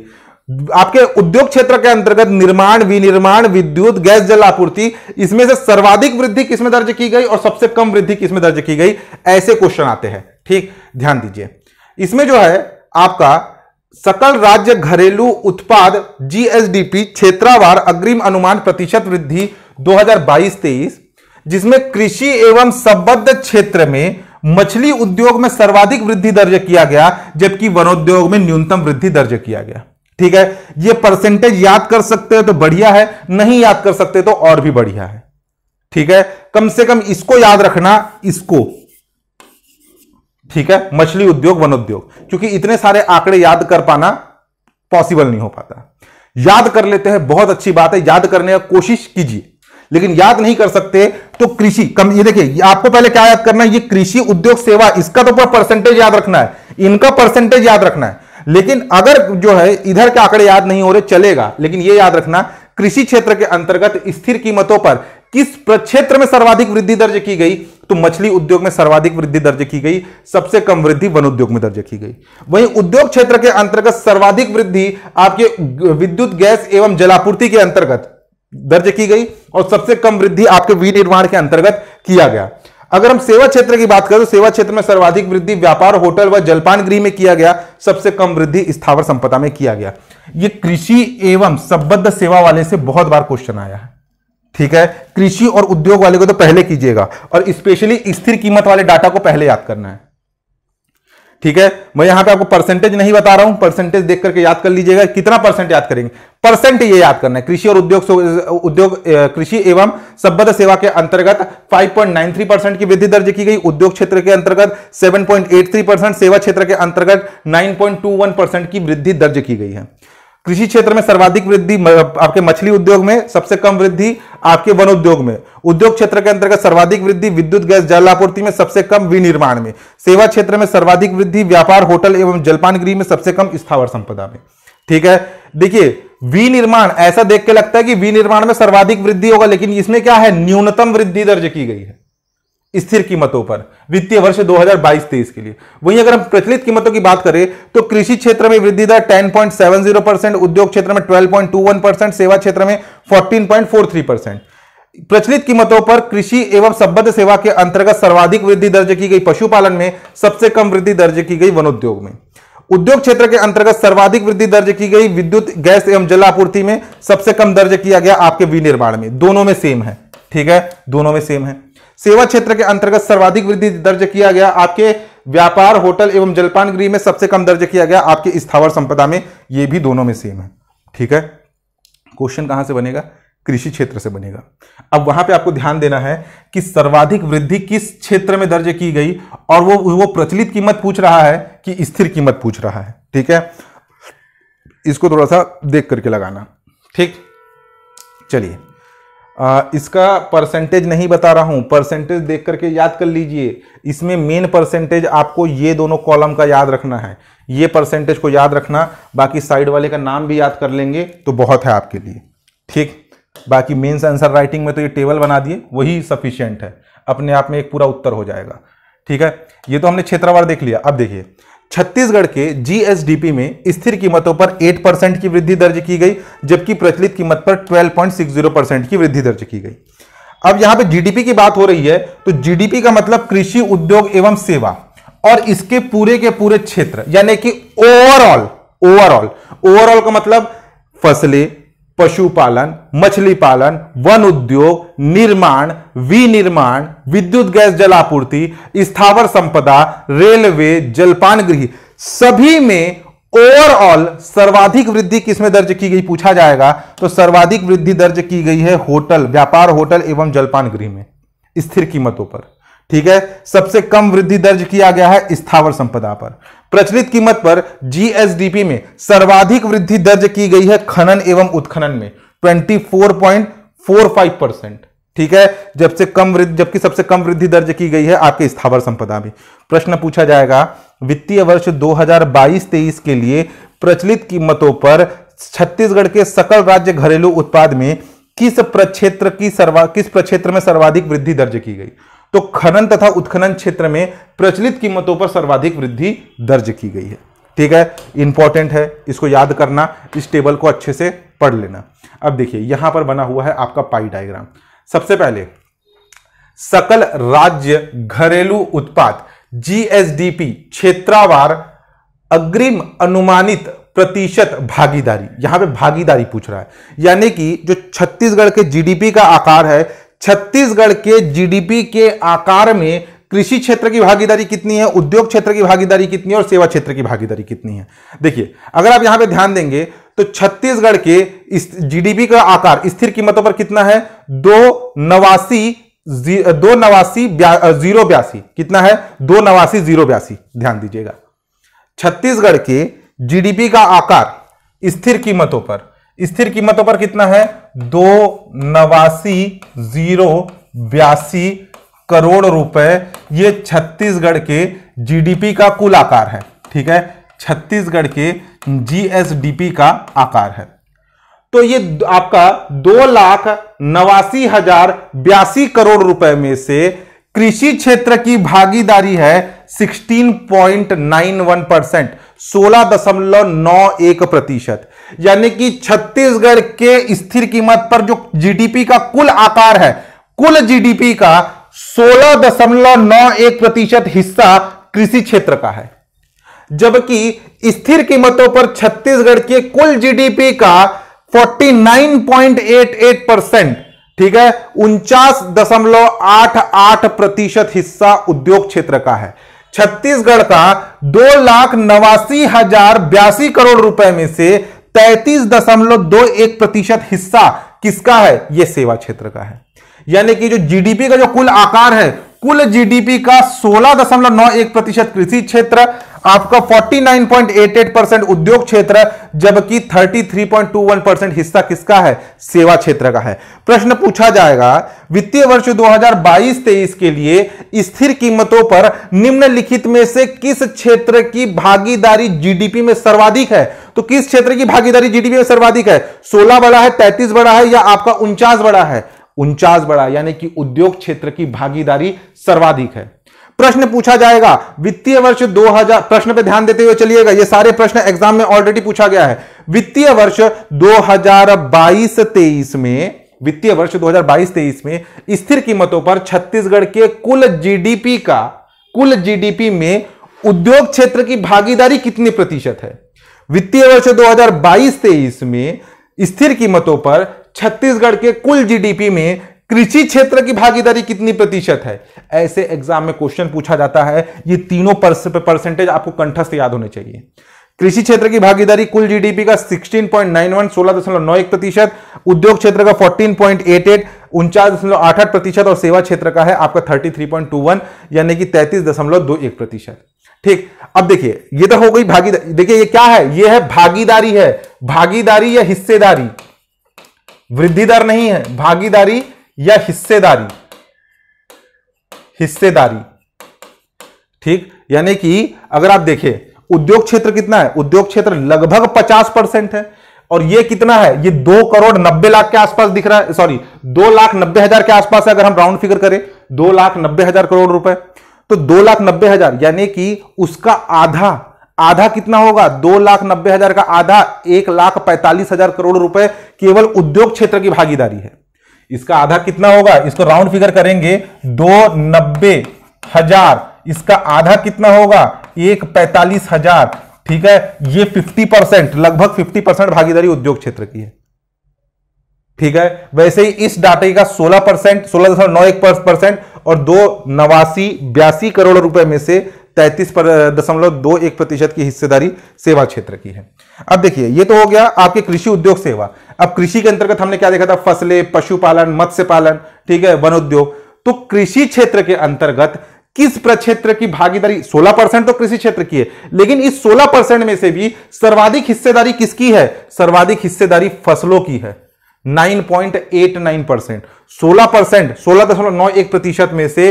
आपके उद्योग क्षेत्र के अंतर्गत निर्माण विनिर्माण विद्युत गैस जल आपूर्ति इसमें से सर्वाधिक वृद्धि किसमें दर्ज की गई और सबसे कम वृद्धि किसमें दर्ज की गई ऐसे क्वेश्चन आते हैं ठीक ध्यान दीजिए इसमें जो है आपका सकल राज्य घरेलू उत्पाद जीएसडीपी क्षेत्रावार अग्रिम अनुमान प्रतिशत वृद्धि 2022-23 जिसमें कृषि एवं संबद्ध क्षेत्र में मछली उद्योग में सर्वाधिक वृद्धि दर्ज किया गया जबकि वनोद्योग में न्यूनतम वृद्धि दर्ज किया गया ठीक है यह परसेंटेज याद कर सकते हो तो बढ़िया है नहीं याद कर सकते तो और भी बढ़िया है ठीक है कम से कम इसको याद रखना इसको ठीक है मछली उद्योग वन उद्योग क्योंकि इतने सारे आंकड़े याद कर पाना पॉसिबल नहीं हो पाता याद कर लेते हैं बहुत अच्छी बात है याद करने की कोशिश कीजिए लेकिन याद नहीं कर सकते तो कृषि कम ये देखिए आपको पहले क्या याद करना है ये कृषि उद्योग सेवा इसका तो परसेंटेज याद रखना है इनका परसेंटेज याद रखना है लेकिन अगर जो है इधर के आंकड़े याद नहीं हो रहे चलेगा लेकिन ये याद रखना कृषि क्षेत्र के अंतर्गत स्थिर कीमतों पर किस प्रक्षेत्र में सर्वाधिक वृद्धि दर्ज की गई तो मछली उद्योग में सर्वाधिक वृद्धि दर्ज की गई सबसे कम वृद्धि वन उद्योग में दर्ज की गई वहीं उद्योग क्षेत्र के अंतर्गत सर्वाधिक वृद्धि आपके विद्युत गैस एवं जलापूर्ति के अंतर्गत दर्ज की गई और सबसे कम वृद्धि आपके विनिर्माण के अंतर्गत किया गया अगर हम सेवा क्षेत्र की बात करें तो सेवा क्षेत्र में सर्वाधिक वृद्धि व्यापार होटल व जलपान गृह में किया गया सबसे कम वृद्धि स्थावर संपदा में किया गया यह कृषि एवं संबद्ध सेवा वाले से बहुत बार क्वेश्चन आया है ठीक है कृषि और उद्योग वाले को तो पहले कीजिएगा और स्पेशली स्थिर कीमत वाले डाटा को पहले याद करना है ठीक है मैं यहां पे आपको परसेंटेज नहीं बता रहा हूं परसेंटेज देख करके याद कर लीजिएगा कितना परसेंट याद करेंगे परसेंट ये याद करना है कृषि और उद्योग उद्योग कृषि एवं संबद्ध सेवा के अंतर्गत 5.93 परसेंट की वृद्धि दर्ज की गई उद्योग क्षेत्र के अंतर्गत 7.83 परसेंट सेवा क्षेत्र के अंतर्गत नाइन परसेंट की वृद्धि दर्ज की गई है कृषि क्षेत्र में सर्वाधिक वृद्धि आपके मछली उद्योग में सबसे कम वृद्धि आपके वन उद्योग में उद्योग क्षेत्र के अंतर्गत सर्वाधिक वृद्धि विद्युत गैस जल आपूर्ति में सबसे कम विनिर्माण में सेवा क्षेत्र में सर्वाधिक वृद्धि व्यापार होटल एवं जलपान गृह में सबसे कम स्थावर संपदा में ठीक है देखिए विनिर्माण ऐसा देख के लगता है कि विनिर्माण में सर्वाधिक वृद्धि होगा लेकिन इसमें क्या है न्यूनतम वृद्धि दर्ज की गई है स्थिर कीमतों पर वित्तीय वर्ष 2022-23 के लिए वहीं अगर हम प्रचलित कीमतों की बात करें तो कृषि क्षेत्र में वृद्धि दर 10.70 परसेंट उद्योग क्षेत्र में 12.21 परसेंट सेवा क्षेत्र में 14.43 परसेंट प्रचलित कीमतों पर कृषि एवं संबद्ध सेवा के अंतर्गत सर्वाधिक वृद्धि दर्ज की गई पशुपालन में सबसे कम वृद्धि दर्ज की गई वन उद्योग में उद्योग क्षेत्र के अंतर्गत सर्वाधिक वृद्धि दर्ज की गई विद्युत गैस एवं जल आपूर्ति में सबसे कम दर्ज किया गया आपके विनिर्माण में दोनों में सेम है ठीक है दोनों में सेम है सेवा क्षेत्र के अंतर्गत सर्वाधिक वृद्धि दर्ज किया गया आपके व्यापार होटल एवं जलपान गृह में सबसे कम दर्ज किया गया आपके स्थावर संपदा में ये भी दोनों में सेम है ठीक है क्वेश्चन कहां से बनेगा कृषि क्षेत्र से बनेगा अब वहां पे आपको ध्यान देना है कि सर्वाधिक वृद्धि किस क्षेत्र में दर्ज की गई और वो वो प्रचलित कीमत पूछ रहा है कि स्थिर कीमत पूछ रहा है ठीक है इसको थोड़ा सा देख करके लगाना ठीक चलिए आ, इसका परसेंटेज नहीं बता रहा हूँ परसेंटेज देख करके याद कर लीजिए इसमें मेन परसेंटेज आपको ये दोनों कॉलम का याद रखना है ये परसेंटेज को याद रखना बाकी साइड वाले का नाम भी याद कर लेंगे तो बहुत है आपके लिए ठीक बाकी मेंस आंसर राइटिंग में तो ये टेबल बना दिए वही सफिशियंट है अपने आप में एक पूरा उत्तर हो जाएगा ठीक है ये तो हमने क्षेत्रवार देख लिया अब देखिए छत्तीसगढ़ के जीएसडीपी में स्थिर कीमतों पर 8 परसेंट की वृद्धि दर्ज की गई जबकि प्रचलित कीमत पर 12.60 परसेंट की वृद्धि दर्ज की गई अब यहां पे जीडीपी की बात हो रही है तो जीडीपी का मतलब कृषि उद्योग एवं सेवा और इसके पूरे के पूरे क्षेत्र यानी कि ओवरऑल ओवरऑल ओवरऑल का मतलब फसलें पशुपालन मछली पालन वन उद्योग निर्माण विनिर्माण विद्युत गैस जल आपूर्ति स्थावर संपदा रेलवे जलपान गृह सभी में ओवरऑल सर्वाधिक वृद्धि किसमें दर्ज की गई पूछा जाएगा तो सर्वाधिक वृद्धि दर्ज की गई है होटल व्यापार होटल एवं जलपान गृह में स्थिर कीमतों पर ठीक है सबसे कम वृद्धि दर्ज किया गया है स्थावर संपदा पर प्रचलित कीमत पर जीएसडीपी में सर्वाधिक वृद्धि दर्ज की गई है खनन एवं उत्खनन में 24.45 परसेंट ठीक है जब से कम वृद्धि जबकि सबसे कम वृद्धि दर्ज की गई है आपके स्थावर संपदा में प्रश्न पूछा जाएगा वित्तीय वर्ष 2022-23 के लिए प्रचलित कीमतों पर छत्तीसगढ़ के सकल राज्य घरेलू उत्पाद में किस प्रक्षेत्र की सर्वा किस प्रक्षेत्र में सर्वाधिक वृद्धि दर्ज की गई तो खनन तथा उत्खनन क्षेत्र में प्रचलित कीमतों पर सर्वाधिक वृद्धि दर्ज की गई है ठीक है इंपॉर्टेंट है इसको याद करना इस टेबल को अच्छे से पढ़ लेना अब देखिए यहां पर बना हुआ है आपका पाई डायग्राम सबसे पहले सकल राज्य घरेलू उत्पाद जीएसडीपी क्षेत्रावार अग्रिम अनुमानित प्रतिशत भागीदारी यहां पे भागीदारी पूछ रहा है यानी कि जो छत्तीसगढ़ के जीडीपी का आकार है छत्तीसगढ़ के जीडीपी के आकार में कृषि क्षेत्र की भागीदारी कितनी है उद्योग क्षेत्र की भागीदारी कितनी है और सेवा क्षेत्र की भागीदारी कितनी है देखिए अगर आप यहां पे ध्यान देंगे तो छत्तीसगढ़ के इस जीडीपी का आकार स्थिर कीमतों पर कितना है दो नवासी दो नवासी जीरो बयासी कितना है दो नवासी जीरो बयासी ध्यान दीजिएगा छत्तीसगढ़ के जीडीपी का आकार स्थिर कीमतों पर स्थिर कीमतों पर कितना है दो नवासी जीरो बयासी करोड़ रुपए ये छत्तीसगढ़ के जीडीपी का कुल आकार है ठीक है छत्तीसगढ़ के जीएसडीपी का आकार है तो ये आपका दो लाख नवासी हजार बयासी करोड़ रुपए में से कृषि क्षेत्र की भागीदारी है 16.91 परसेंट सोलह दशमलव नौ एक प्रतिशत यानी कि छत्तीसगढ़ के स्थिर कीमत पर जो जीडीपी का कुल आकार है कुल जीडीपी का सोलह दशमलव नौ एक प्रतिशत हिस्सा कृषि क्षेत्र का है जबकि स्थिर कीमतों पर छत्तीसगढ़ के कुल जीडीपी का 49.88 परसेंट ठीक है उनचास दशमलव आठ आठ प्रतिशत हिस्सा उद्योग क्षेत्र का है छत्तीसगढ़ का दो लाख नवासी हजार बयासी करोड़ रुपए में से तैतीस दशमलव दो एक प्रतिशत हिस्सा किसका है यह सेवा क्षेत्र का है यानी कि जो जीडीपी का जो कुल आकार है कुल जीडीपी का सोलह दशमलव नौ एक प्रतिशत कृषि क्षेत्र आपका 49.88 परसेंट उद्योग क्षेत्र जबकि 33.21 परसेंट हिस्सा किसका है सेवा क्षेत्र का है प्रश्न पूछा जाएगा वित्तीय वर्ष 2022-23 के लिए स्थिर कीमतों पर निम्नलिखित में से किस क्षेत्र की भागीदारी जीडीपी में सर्वाधिक है तो किस क्षेत्र की भागीदारी जीडीपी में सर्वाधिक है सोलह बड़ा है तैतीस बड़ा है या आपका उनचास बड़ा है उनचास बड़ा यानी कि उद्योग क्षेत्र की भागीदारी सर्वाधिक है प्रश्न पूछा जाएगा वित्तीय वर्ष 2000 प्रश्न पे ध्यान देते हुए चलिएगा ये सारे प्रश्न एग्जाम में ऑलरेडी पूछा गया है वित्तीय वर्ष 2022-23 में वित्तीय वर्ष 2022-23 में स्थिर कीमतों पर छत्तीसगढ़ के कुल जीडीपी का कुल जीडीपी में उद्योग क्षेत्र की भागीदारी कितनी प्रतिशत है वित्तीय वर्ष 2022-23 में स्थिर कीमतों पर छत्तीसगढ़ के कुल जीडीपी में कृषि क्षेत्र की भागीदारी कितनी प्रतिशत है ऐसे एग्जाम में क्वेश्चन पूछा जाता है ये तीनों परसेंटेज आपको कंठस्थ याद होने चाहिए कृषि क्षेत्र की भागीदारी कुल जीडीपी का 16.91 पॉइंट 16.91 प्रतिशत उद्योग क्षेत्र का 14.88 पॉइंट एट उनचास प्रतिशत और सेवा क्षेत्र का है आपका 33.21 यानी कि 33.21 प्रतिशत ठीक अब देखिए ये तो हो गई भागीदारी देखिए ये क्या है ये है भागीदारी है भागीदारी या हिस्सेदारी वृद्धि दर नहीं है भागीदारी या हिस्सेदारी हिस्सेदारी ठीक यानी कि अगर आप देखें उद्योग क्षेत्र कितना है उद्योग क्षेत्र लगभग 50 परसेंट है और ये कितना है ये दो करोड़ नब्बे लाख के आसपास दिख रहा है सॉरी दो लाख नब्बे हजार के आसपास अगर हम राउंड फिगर करें दो लाख नब्बे हजार करोड़ रुपए तो दो लाख नब्बे हजार यानी कि उसका आधा आधा कितना होगा दो लाख नब्बे हजार का आधा एक लाख पैंतालीस हजार करोड़ रुपए केवल उद्योग क्षेत्र की भागीदारी है इसका आधा कितना होगा इसको राउंड फिगर करेंगे दो नब्बे हजार इसका आधा कितना होगा एक पैतालीस हजार ठीक है ये 50 परसेंट लगभग 50 परसेंट भागीदारी उद्योग क्षेत्र की है ठीक है वैसे ही इस डाटे का 16 परसेंट सोलह दशमलव नौ एक परसेंट और दो नवासी बयासी करोड़ रुपए में से तैतीस दशमलव दो एक प्रतिशत की हिस्सेदारी सेवा क्षेत्र की है अब देखिए ये तो हो गया आपके कृषि उद्योग सेवा अब कृषि के अंतर्गत हमने क्या देखा था फसलें पशुपालन मत्स्य पालन ठीक है वन उद्योग तो कृषि क्षेत्र के अंतर्गत किस प्रक्षेत्र की भागीदारी 16 परसेंट तो कृषि क्षेत्र की है लेकिन इस 16 परसेंट में से भी सर्वाधिक हिस्सेदारी किसकी है सर्वाधिक हिस्सेदारी फसलों की है 9.89 परसेंट सोलह परसेंट सोलह दशमलव नौ एक प्रतिशत में से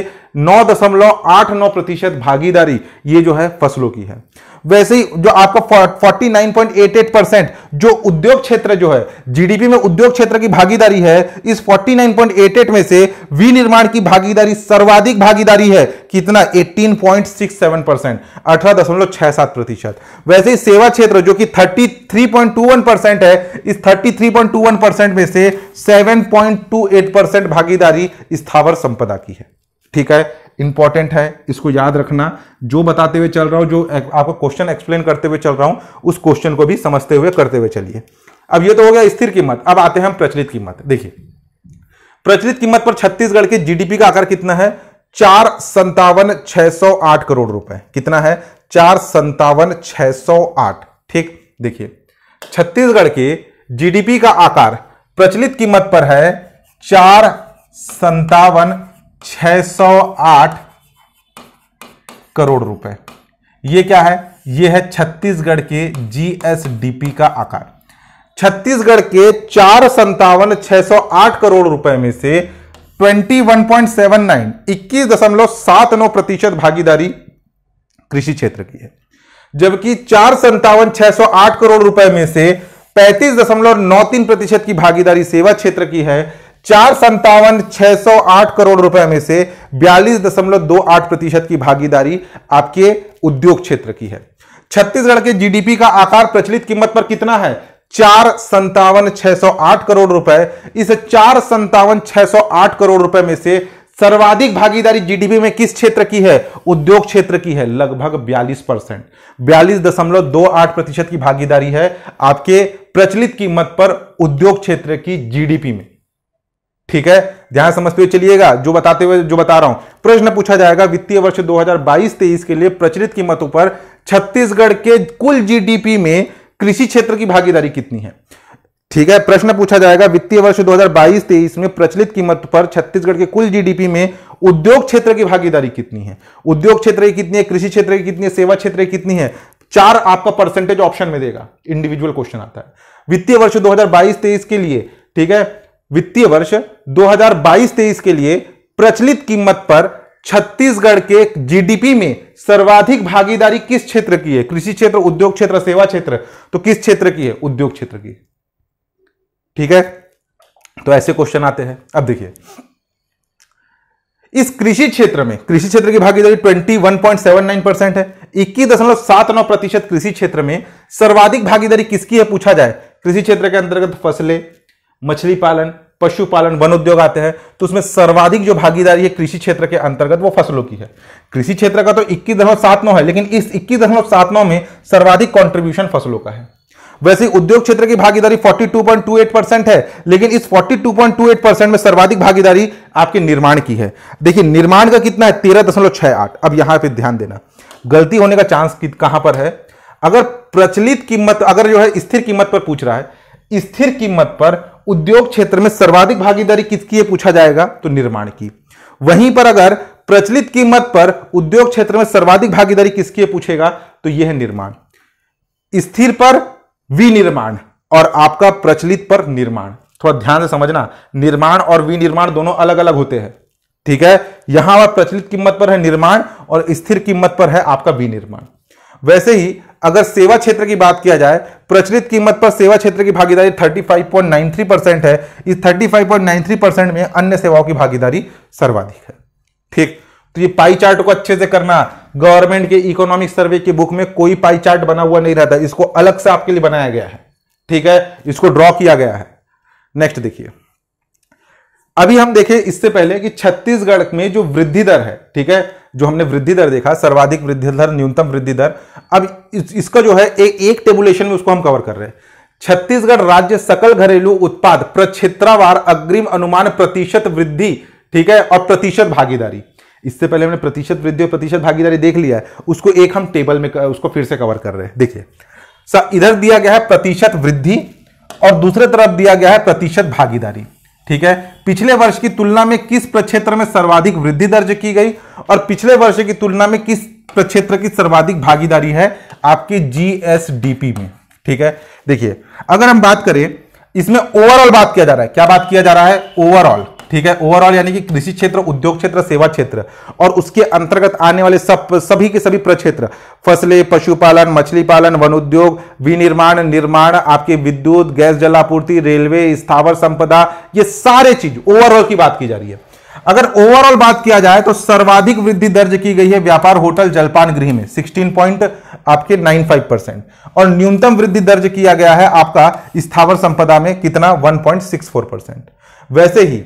नौ दशमलव आठ नौ प्रतिशत भागीदारी ये जो है फसलों की है वैसे ही जो आपका 49.88 परसेंट जो उद्योग क्षेत्र जो है जीडीपी में उद्योग क्षेत्र की भागीदारी है इस 49.88 में से विनिर्माण की भागीदारी सर्वाधिक भागीदारी है कितना 18.67 परसेंट अठारह प्रतिशत वैसे ही सेवा क्षेत्र जो कि 33.21 परसेंट है इस 33.21 परसेंट में से 7.28 परसेंट भागीदारी स्थावर संपदा की है ठीक है इंपॉर्टेंट है इसको याद रखना जो बताते हुए चल रहा हूँ जो आपको क्वेश्चन एक्सप्लेन करते हुए चल रहा हूँ उस क्वेश्चन को भी समझते हुए करते हुए चलिए अब ये तो हो गया स्थिर कीमत अब आते हैं हम प्रचलित कीमत देखिए प्रचलित कीमत पर छत्तीसगढ़ के जीडीपी का आकार कितना है चार संतावन छह सौ आठ करोड़ रुपए कितना है चार संतावन छह सौ आठ ठीक देखिए छत्तीसगढ़ के जीडीपी का आकार प्रचलित कीमत पर है चार संतावन 608 करोड़ रुपए ये क्या है ये है छत्तीसगढ़ के जीएसडीपी का आकार छत्तीसगढ़ के चार संतावन छह करोड़ रुपए में से 21.79 21.79 प्रतिशत भागीदारी कृषि क्षेत्र की है जबकि चार संतावन छह करोड़ रुपए में से 35.93 प्रतिशत की भागीदारी सेवा क्षेत्र की है चार संतावन छह सौ आठ करोड़ रुपए में से बयालीस दशमलव दो आठ प्रतिशत की भागीदारी आपके उद्योग क्षेत्र की है छत्तीसगढ़ के जीडीपी का आकार प्रचलित कीमत पर कितना है चार संतावन छह सौ आठ करोड़ रुपए इस चार संतावन छह सौ आठ करोड़ रुपए में से सर्वाधिक भागीदारी जीडीपी में किस क्षेत्र की है उद्योग क्षेत्र की है लगभग 42 परसेंट बयालीस दशमलव दो आठ प्रतिशत की भागीदारी है आपके प्रचलित कीमत पर उद्योग क्षेत्र की जीडीपी में ठीक है ध्यान समझते हुए चलिएगा जो बताते हुए जो बता रहा हूं प्रश्न पूछा जाएगा वित्तीय वर्ष 2022-23 के लिए प्रचलित कीमतों पर छत्तीसगढ़ के कुल जीडीपी में कृषि क्षेत्र की भागीदारी कितनी है ठीक है प्रश्न पूछा जाएगा वित्तीय वर्ष 2022-23 में प्रचलित कीमत पर छत्तीसगढ़ के कुल जीडीपी में उद्योग क्षेत्र की भागीदारी कितनी है उद्योग क्षेत्र की कितनी है कृषि क्षेत्र की कितनी है सेवा क्षेत्र की कितनी है चार आपका परसेंटेज ऑप्शन में देगा इंडिविजुअल क्वेश्चन आता है वित्तीय वर्ष 2022-23 के लिए ठीक है वित्तीय वर्ष 2022-23 के लिए प्रचलित कीमत पर छत्तीसगढ़ के जीडीपी में सर्वाधिक भागीदारी किस क्षेत्र की है कृषि क्षेत्र उद्योग क्षेत्र सेवा क्षेत्र तो किस क्षेत्र की है उद्योग क्षेत्र की ठीक है तो ऐसे क्वेश्चन आते हैं अब देखिए इस कृषि क्षेत्र में कृषि क्षेत्र की भागीदारी 21.79 परसेंट है इक्कीस दशमलव सात नौ प्रतिशत कृषि क्षेत्र में सर्वाधिक भागीदारी किसकी है पूछा जाए कृषि क्षेत्र के अंतर्गत फसलें मछली पालन पशुपालन वन उद्योग आते हैं तो उसमें सर्वाधिक जो भागीदारी है कृषि क्षेत्र के अंतर्गत वो फसलों की है कृषि क्षेत्र का तो इक्कीस दशमलव सात नौ है लेकिन इस इक्कीस दशमलव सात नौ में सर्वाधिक कंट्रीब्यूशन फसलों का है वैसे उद्योग क्षेत्र की भागीदारी 42.28 परसेंट है लेकिन इस 42.28 परसेंट में सर्वाधिक भागीदारी आपके निर्माण की है देखिए निर्माण का कितना है तेरह दशमलव छह आठ अब यहां पर ध्यान देना गलती होने का चांस कहां पर है अगर प्रचलित कीमत अगर जो है स्थिर कीमत पर पूछ रहा है स्थिर कीमत पर उद्योग क्षेत्र में सर्वाधिक भागीदारी किसकी है पूछा जाएगा तो निर्माण की वहीं पर अगर प्रचलित कीमत पर उद्योग क्षेत्र में सर्वाधिक भागीदारी किसकी है पूछेगा तो यह है निर्माण स्थिर पर विनिर्माण और आपका प्रचलित पर निर्माण थोड़ा ध्यान से समझना निर्माण और विनिर्माण दोनों अलग अलग होते हैं ठीक है यहां पर प्रचलित कीमत पर है निर्माण और स्थिर कीमत पर है आपका विनिर्माण वैसे ही अगर सेवा क्षेत्र की बात किया जाए प्रचलित कीमत पर सेवा क्षेत्र की भागीदारी 35.93 परसेंट है इस 35.93 परसेंट में अन्य सेवाओं की भागीदारी सर्वाधिक है ठीक तो ये पाई चार्ट को अच्छे से करना गवर्नमेंट के इकोनॉमिक सर्वे की बुक में कोई पाई चार्ट बना हुआ नहीं रहता इसको अलग से आपके लिए बनाया गया है ठीक है इसको ड्रॉ किया गया है नेक्स्ट देखिए अभी हम देखें इससे पहले कि छत्तीसगढ़ में जो वृद्धि दर है ठीक है जो हमने वृद्धि दर देखा सर्वाधिक वृद्धि दर न्यूनतम वृद्धि दर अब इस, इसका जो है ए, एक टेबुलेशन में उसको हम कवर कर रहे हैं छत्तीसगढ़ राज्य सकल घरेलू उत्पाद प्रक्षेत्रावार अग्रिम अनुमान प्रतिशत वृद्धि ठीक है और प्रतिशत भागीदारी इससे पहले हमने प्रतिशत वृद्धि और प्रतिशत भागीदारी देख लिया है उसको एक हम टेबल में उसको फिर से कवर कर रहे हैं देखिए इधर दिया गया है प्रतिशत वृद्धि और दूसरे तरफ दिया गया है प्रतिशत भागीदारी ठीक है पिछले वर्ष की तुलना में किस प्रक्षेत्र में सर्वाधिक वृद्धि दर्ज की गई और पिछले वर्ष की तुलना में किस प्रक्षेत्र की सर्वाधिक भागीदारी है आपके जीएसडीपी में ठीक है देखिए अगर हम बात करें इसमें ओवरऑल बात किया जा रहा है क्या बात किया जा रहा है ओवरऑल ठीक है ओवरऑल यानी कि कृषि क्षेत्र उद्योग क्षेत्र सेवा क्षेत्र और उसके अंतर्गत आने वाले सब सभी के सभी प्रक्षेत्र फसलें पशुपालन मछली पालन वन उद्योग विनिर्माण निर्माण आपके विद्युत गैस जलापूर्ति रेलवे स्थावर संपदा ये सारे चीज ओवरऑल की बात की जा रही है अगर ओवरऑल बात किया जाए तो सर्वाधिक वृद्धि दर्ज की गई है व्यापार होटल जलपान गृह में 16 पॉइंट आपके 95 परसेंट और न्यूनतम वृद्धि दर्ज किया गया है आपका स्थावर संपदा में कितना 1.64 परसेंट वैसे ही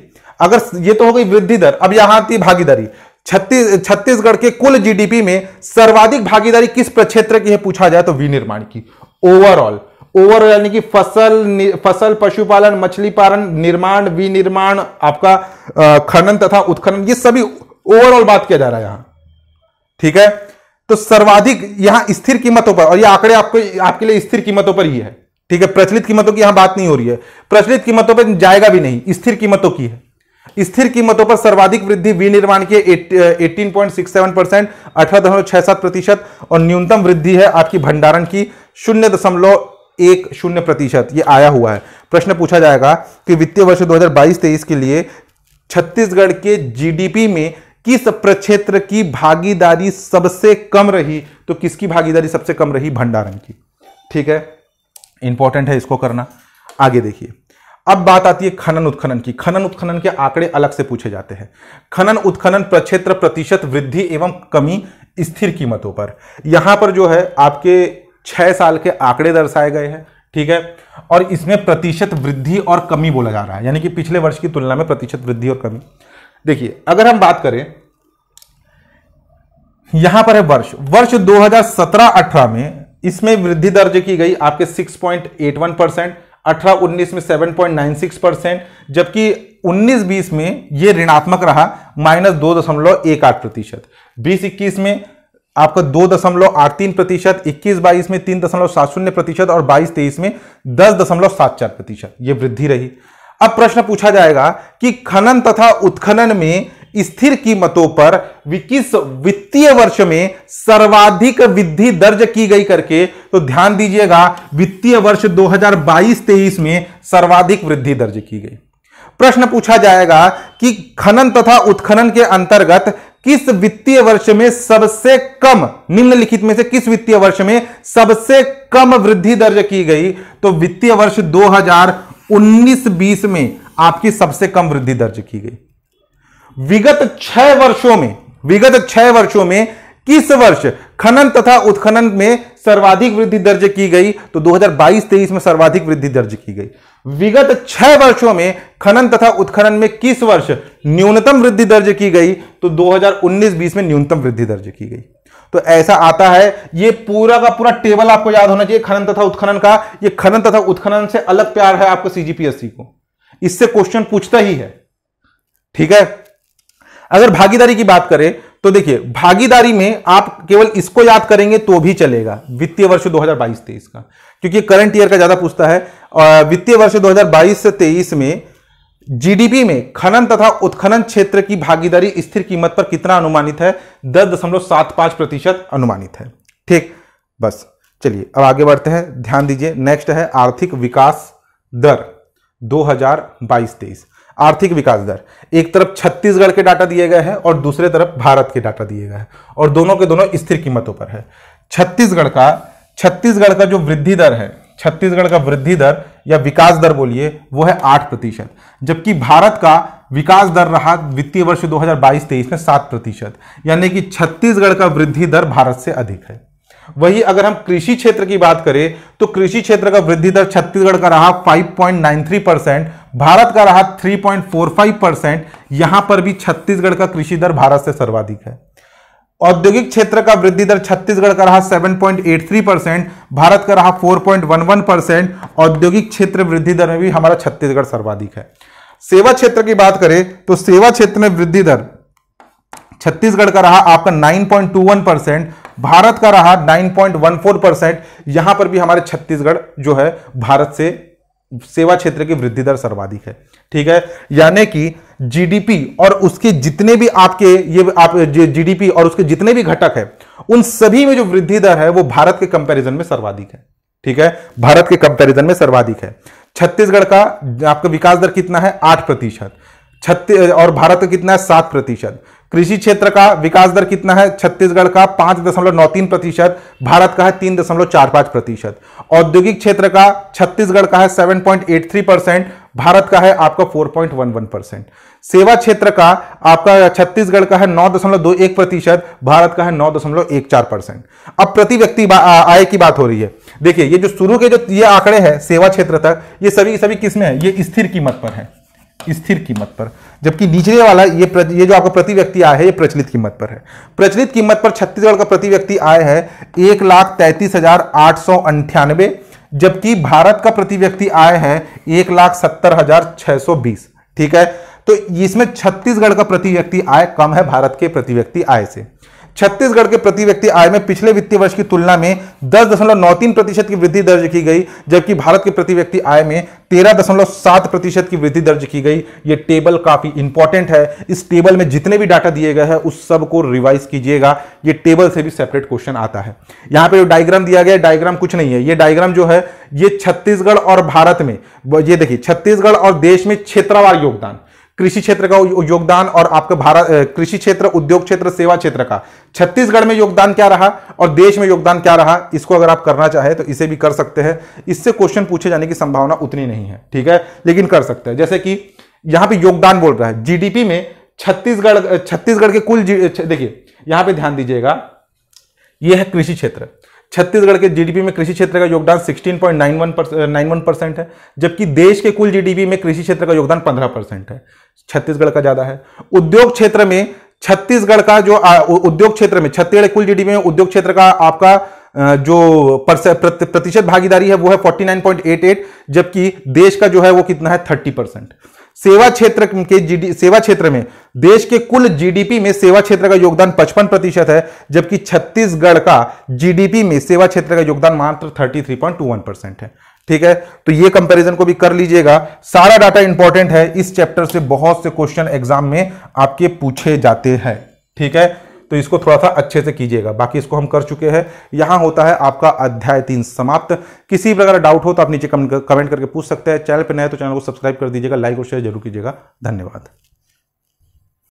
अगर ये तो हो गई वृद्धि दर अब यहां आती है भागीदारी छत्तीस छत्तीसगढ़ के कुल जीडीपी में सर्वाधिक भागीदारी किस प्रक्षेत्र की है पूछा जाए तो विनिर्माण की ओवरऑल ओवरऑल यानी कि फसल फसल पशुपालन मछली पालन निर्माण विनिर्माण आपका खनन तथा उत्खनन ये सभी ओवरऑल बात किया जा रहा है यहां ठीक है तो सर्वाधिक यहां स्थिर कीमतों पर और ये आंकड़े आपको आपके लिए स्थिर कीमतों पर ही है ठीक है प्रचलित कीमतों की यहां बात नहीं हो रही है प्रचलित कीमतों पर जाएगा भी नहीं स्थिर कीमतों की है स्थिर कीमतों पर सर्वाधिक वृद्धि विनिर्माण की eighteen point six seven percent अठारह दशमलव छह सात प्रतिशत और न्यूनतम वृद्धि है आपकी भंडारण की शून्य दशमलव एक शून्य प्रतिशत ये आया हुआ है प्रश्न पूछा जाएगा कि वित्तीय वर्ष 2022-23 के लिए छत्तीसगढ़ के जीडीपी में किस प्रक्षेत्र की भागीदारी सबसे कम रही तो किसकी भागीदारी सबसे कम रही भंडारण की ठीक है इंपॉर्टेंट है इसको करना आगे देखिए अब बात आती है खनन उत्खनन की खनन उत्खनन के आंकड़े अलग से पूछे जाते हैं खनन उत्खनन प्रक्षेत्र प्रतिशत वृद्धि एवं कमी स्थिर कीमतों पर यहां पर जो है आपके छह साल के आंकड़े दर्शाए गए हैं ठीक है और इसमें प्रतिशत वृद्धि और कमी बोला जा रहा है यानी कि पिछले वर्ष की तुलना में प्रतिशत वृद्धि और कमी देखिए अगर हम बात करें यहां पर है वर्ष वर्ष 2017-18 में इसमें वृद्धि दर्ज की गई आपके 6.81 परसेंट अठारह उन्नीस में 7.96 परसेंट जबकि उन्नीस बीस में ये ऋणात्मक रहा माइनस दो दशमलव एक आठ प्रतिशत बीस इक्कीस में आपका दो दशमलव आठ तीन प्रतिशत इक्कीस बाईस में तीन दशमलव सात शून्य प्रतिशत और बाईस तेईस में दस दशमलव सात चार प्रतिशत ये वृद्धि रही अब प्रश्न पूछा जाएगा कि खनन तथा उत्खनन में स्थिर कीमतों पर किस वित्तीय वर्ष में सर्वाधिक वृद्धि दर्ज की गई करके तो ध्यान दीजिएगा वित्तीय वर्ष 2022-23 में सर्वाधिक वृद्धि दर्ज की गई प्रश्न पूछा जाएगा कि खनन तथा उत्खनन के अंतर्गत किस वित्तीय वर्ष में सबसे कम निम्नलिखित में से किस वित्तीय वर्ष में सबसे कम वृद्धि दर्ज की गई तो वित्तीय वर्ष 2019-20 में आपकी सबसे कम वृद्धि दर्ज की गई विगत छह वर्षों में विगत छह वर्षों में किस वर्ष खनन तथा उत्खनन में सर्वाधिक वृद्धि दर्ज की गई तो 2022-23 में सर्वाधिक वृद्धि दर्ज की गई विगत छह वर्षों में खनन तथा उत्खनन में किस वर्ष न्यूनतम वृद्धि दर्ज की गई तो 2019-20 में न्यूनतम वृद्धि दर्ज की गई तो ऐसा आता है ये पूरा का पूरा टेबल आपको याद होना चाहिए खनन तथा उत्खनन का ये खनन तथा उत्खनन से अलग प्यार है आपको सीजीपीएससी को इससे क्वेश्चन पूछता ही है ठीक है अगर भागीदारी की बात करें तो देखिए भागीदारी में आप केवल इसको याद करेंगे तो भी चलेगा वित्तीय वर्ष 2022-23 का क्योंकि करंट ईयर का ज्यादा पूछता है वित्तीय वर्ष 2022-23 में जीडीपी में खनन तथा उत्खनन क्षेत्र की भागीदारी स्थिर कीमत पर कितना अनुमानित है दस दशमलव सात पांच प्रतिशत अनुमानित है ठीक बस चलिए अब आगे बढ़ते हैं ध्यान दीजिए नेक्स्ट है आर्थिक विकास दर 2022 हजार आर्थिक विकास दर एक तरफ छत्तीसगढ़ के डाटा दिए गए हैं और दूसरे तरफ भारत के डाटा दिए गए हैं और दोनों के दोनों स्थिर कीमतों पर है छत्तीसगढ़ का छत्तीसगढ़ का जो वृद्धि दर है छत्तीसगढ़ का वृद्धि दर या विकास दर बोलिए वो है आठ प्रतिशत जबकि भारत का विकास दर रहा वित्तीय वर्ष 2022-23 में सात प्रतिशत यानी कि छत्तीसगढ़ का वृद्धि दर भारत से अधिक है वही अगर हम कृषि क्षेत्र की बात करें तो कृषि क्षेत्र का वृद्धि दर छत्तीसगढ़ का रहा 5.93 परसेंट भारत का रहा 3.45 परसेंट यहां पर भी छत्तीसगढ़ का कृषि दर भारत से सर्वाधिक है औद्योगिक क्षेत्र का वृद्धि दर छत्तीसगढ़ का रहा 7.83 परसेंट भारत का रहा 4.11 परसेंट औद्योगिक क्षेत्र वृद्धि दर में भी हमारा छत्तीसगढ़ सर्वाधिक है सेवा क्षेत्र की बात करें तो सेवा क्षेत्र में वृद्धि दर छत्तीसगढ़ का रहा आपका 9.21 परसेंट भारत का रहा 9.14 परसेंट यहां पर भी हमारे छत्तीसगढ़ जो है भारत से सेवा क्षेत्र की वृद्धि दर सर्वाधिक है ठीक है यानी कि जीडीपी और उसके जितने भी आपके ये आप जीडीपी और उसके जितने भी घटक है उन सभी में जो वृद्धि दर है वो भारत के कंपैरिजन में सर्वाधिक है ठीक है भारत के कंपैरिजन में सर्वाधिक है छत्तीसगढ़ का आपका विकास दर कितना है आठ प्रतिशत छत्तीस और भारत का कितना है सात प्रतिशत कृषि क्षेत्र का विकास दर कितना है छत्तीसगढ़ का पांच दशमलव नौ तीन प्रतिशत भारत का है तीन दशमलव चार पांच प्रतिशत औद्योगिक क्षेत्र का छत्तीसगढ़ का है seven point eight three percent Bharat का है आपका four point one one percent सेवा क्षेत्र का आपका छत्तीसगढ़ का है नौ दशमलव दो एक प्रतिशत भारत का है नौ दशमलव एक चार परसेंट अब प्रति व्यक्ति आय की बात हो रही है देखिए ये जो शुरू के जो ये आंकड़े हैं सेवा क्षेत्र तक ये सभी सभी किस में है ये स्थिर कीमत पर है स्थिर कीमत पर जबकि नीचे वाला ये प्र, ये जो आपका प्रति व्यक्ति आय है ये प्रचलित कीमत पर है प्रचलित कीमत पर छत्तीसगढ़ का प्रति व्यक्ति आय है एक लाख तैंतीस हजार आठ सौ अंठानवे जबकि भारत का प्रति व्यक्ति आय है एक लाख सत्तर हजार छः सौ बीस ठीक है तो इसमें छत्तीसगढ़ का प्रति व्यक्ति आय कम है भारत के प्रति व्यक्ति आय से छत्तीसगढ़ के प्रति व्यक्ति आय में पिछले वित्तीय वर्ष की तुलना में दस दशमलव नौ तीन प्रतिशत की वृद्धि दर्ज की गई जबकि भारत के प्रति व्यक्ति आय में तेरह दशमलव सात प्रतिशत की वृद्धि दर्ज की गई ये टेबल काफी इंपॉर्टेंट है इस टेबल में जितने भी डाटा दिए गए हैं उस सब को रिवाइज कीजिएगा ये टेबल से भी सेपरेट क्वेश्चन आता है यहाँ पे जो डायग्राम दिया गया डायग्राम कुछ नहीं है ये डायग्राम जो है ये छत्तीसगढ़ और भारत में ये देखिए छत्तीसगढ़ और देश में क्षेत्रवार योगदान कृषि क्षेत्र का योगदान और आपका भारत कृषि क्षेत्र उद्योग क्षेत्र सेवा क्षेत्र का छत्तीसगढ़ में योगदान क्या रहा और देश में योगदान क्या रहा इसको अगर आप करना चाहें तो इसे भी कर सकते हैं इससे क्वेश्चन पूछे जाने की संभावना उतनी नहीं है ठीक है लेकिन कर सकते हैं जैसे कि यहां पे योगदान बोल रहा है जीडीपी में छत्तीसगढ़ छत्तीसगढ़ के कुल देखिए यहां पे ध्यान दीजिएगा यह है कृषि क्षेत्र छत्तीसगढ़ के जीडीपी में कृषि क्षेत्र का योगदान 16.91 परसेंट uh, है जबकि देश के कुल जीडीपी में कृषि क्षेत्र का योगदान 15 परसेंट है छत्तीसगढ़ का ज्यादा है उद्योग क्षेत्र में छत्तीसगढ़ का जो उद्योग क्षेत्र में छत्तीसगढ़ कुल जीडीपी में उद्योग क्षेत्र का आपका जो प्रतिशत भागीदारी है वो है 49.88 जबकि देश का जो है वो कितना है 30 परसेंट सेवा क्षेत्र के जीडी सेवा क्षेत्र में देश के कुल जीडीपी में सेवा क्षेत्र का योगदान 55 प्रतिशत है जबकि छत्तीसगढ़ का जीडीपी में सेवा क्षेत्र का योगदान मात्र 33.21 परसेंट है ठीक है तो ये कंपैरिजन को भी कर लीजिएगा सारा डाटा इंपॉर्टेंट है इस चैप्टर से बहुत से क्वेश्चन एग्जाम में आपके पूछे जाते हैं ठीक है तो इसको थोड़ा सा अच्छे से कीजिएगा बाकी इसको हम कर चुके हैं यहां होता है आपका अध्याय तीन समाप्त किसी प्रकार डाउट हो तो आप नीचे कमेंट करके पूछ सकते हैं चैनल पर नए तो चैनल को सब्सक्राइब कर दीजिएगा लाइक और शेयर जरूर कीजिएगा धन्यवाद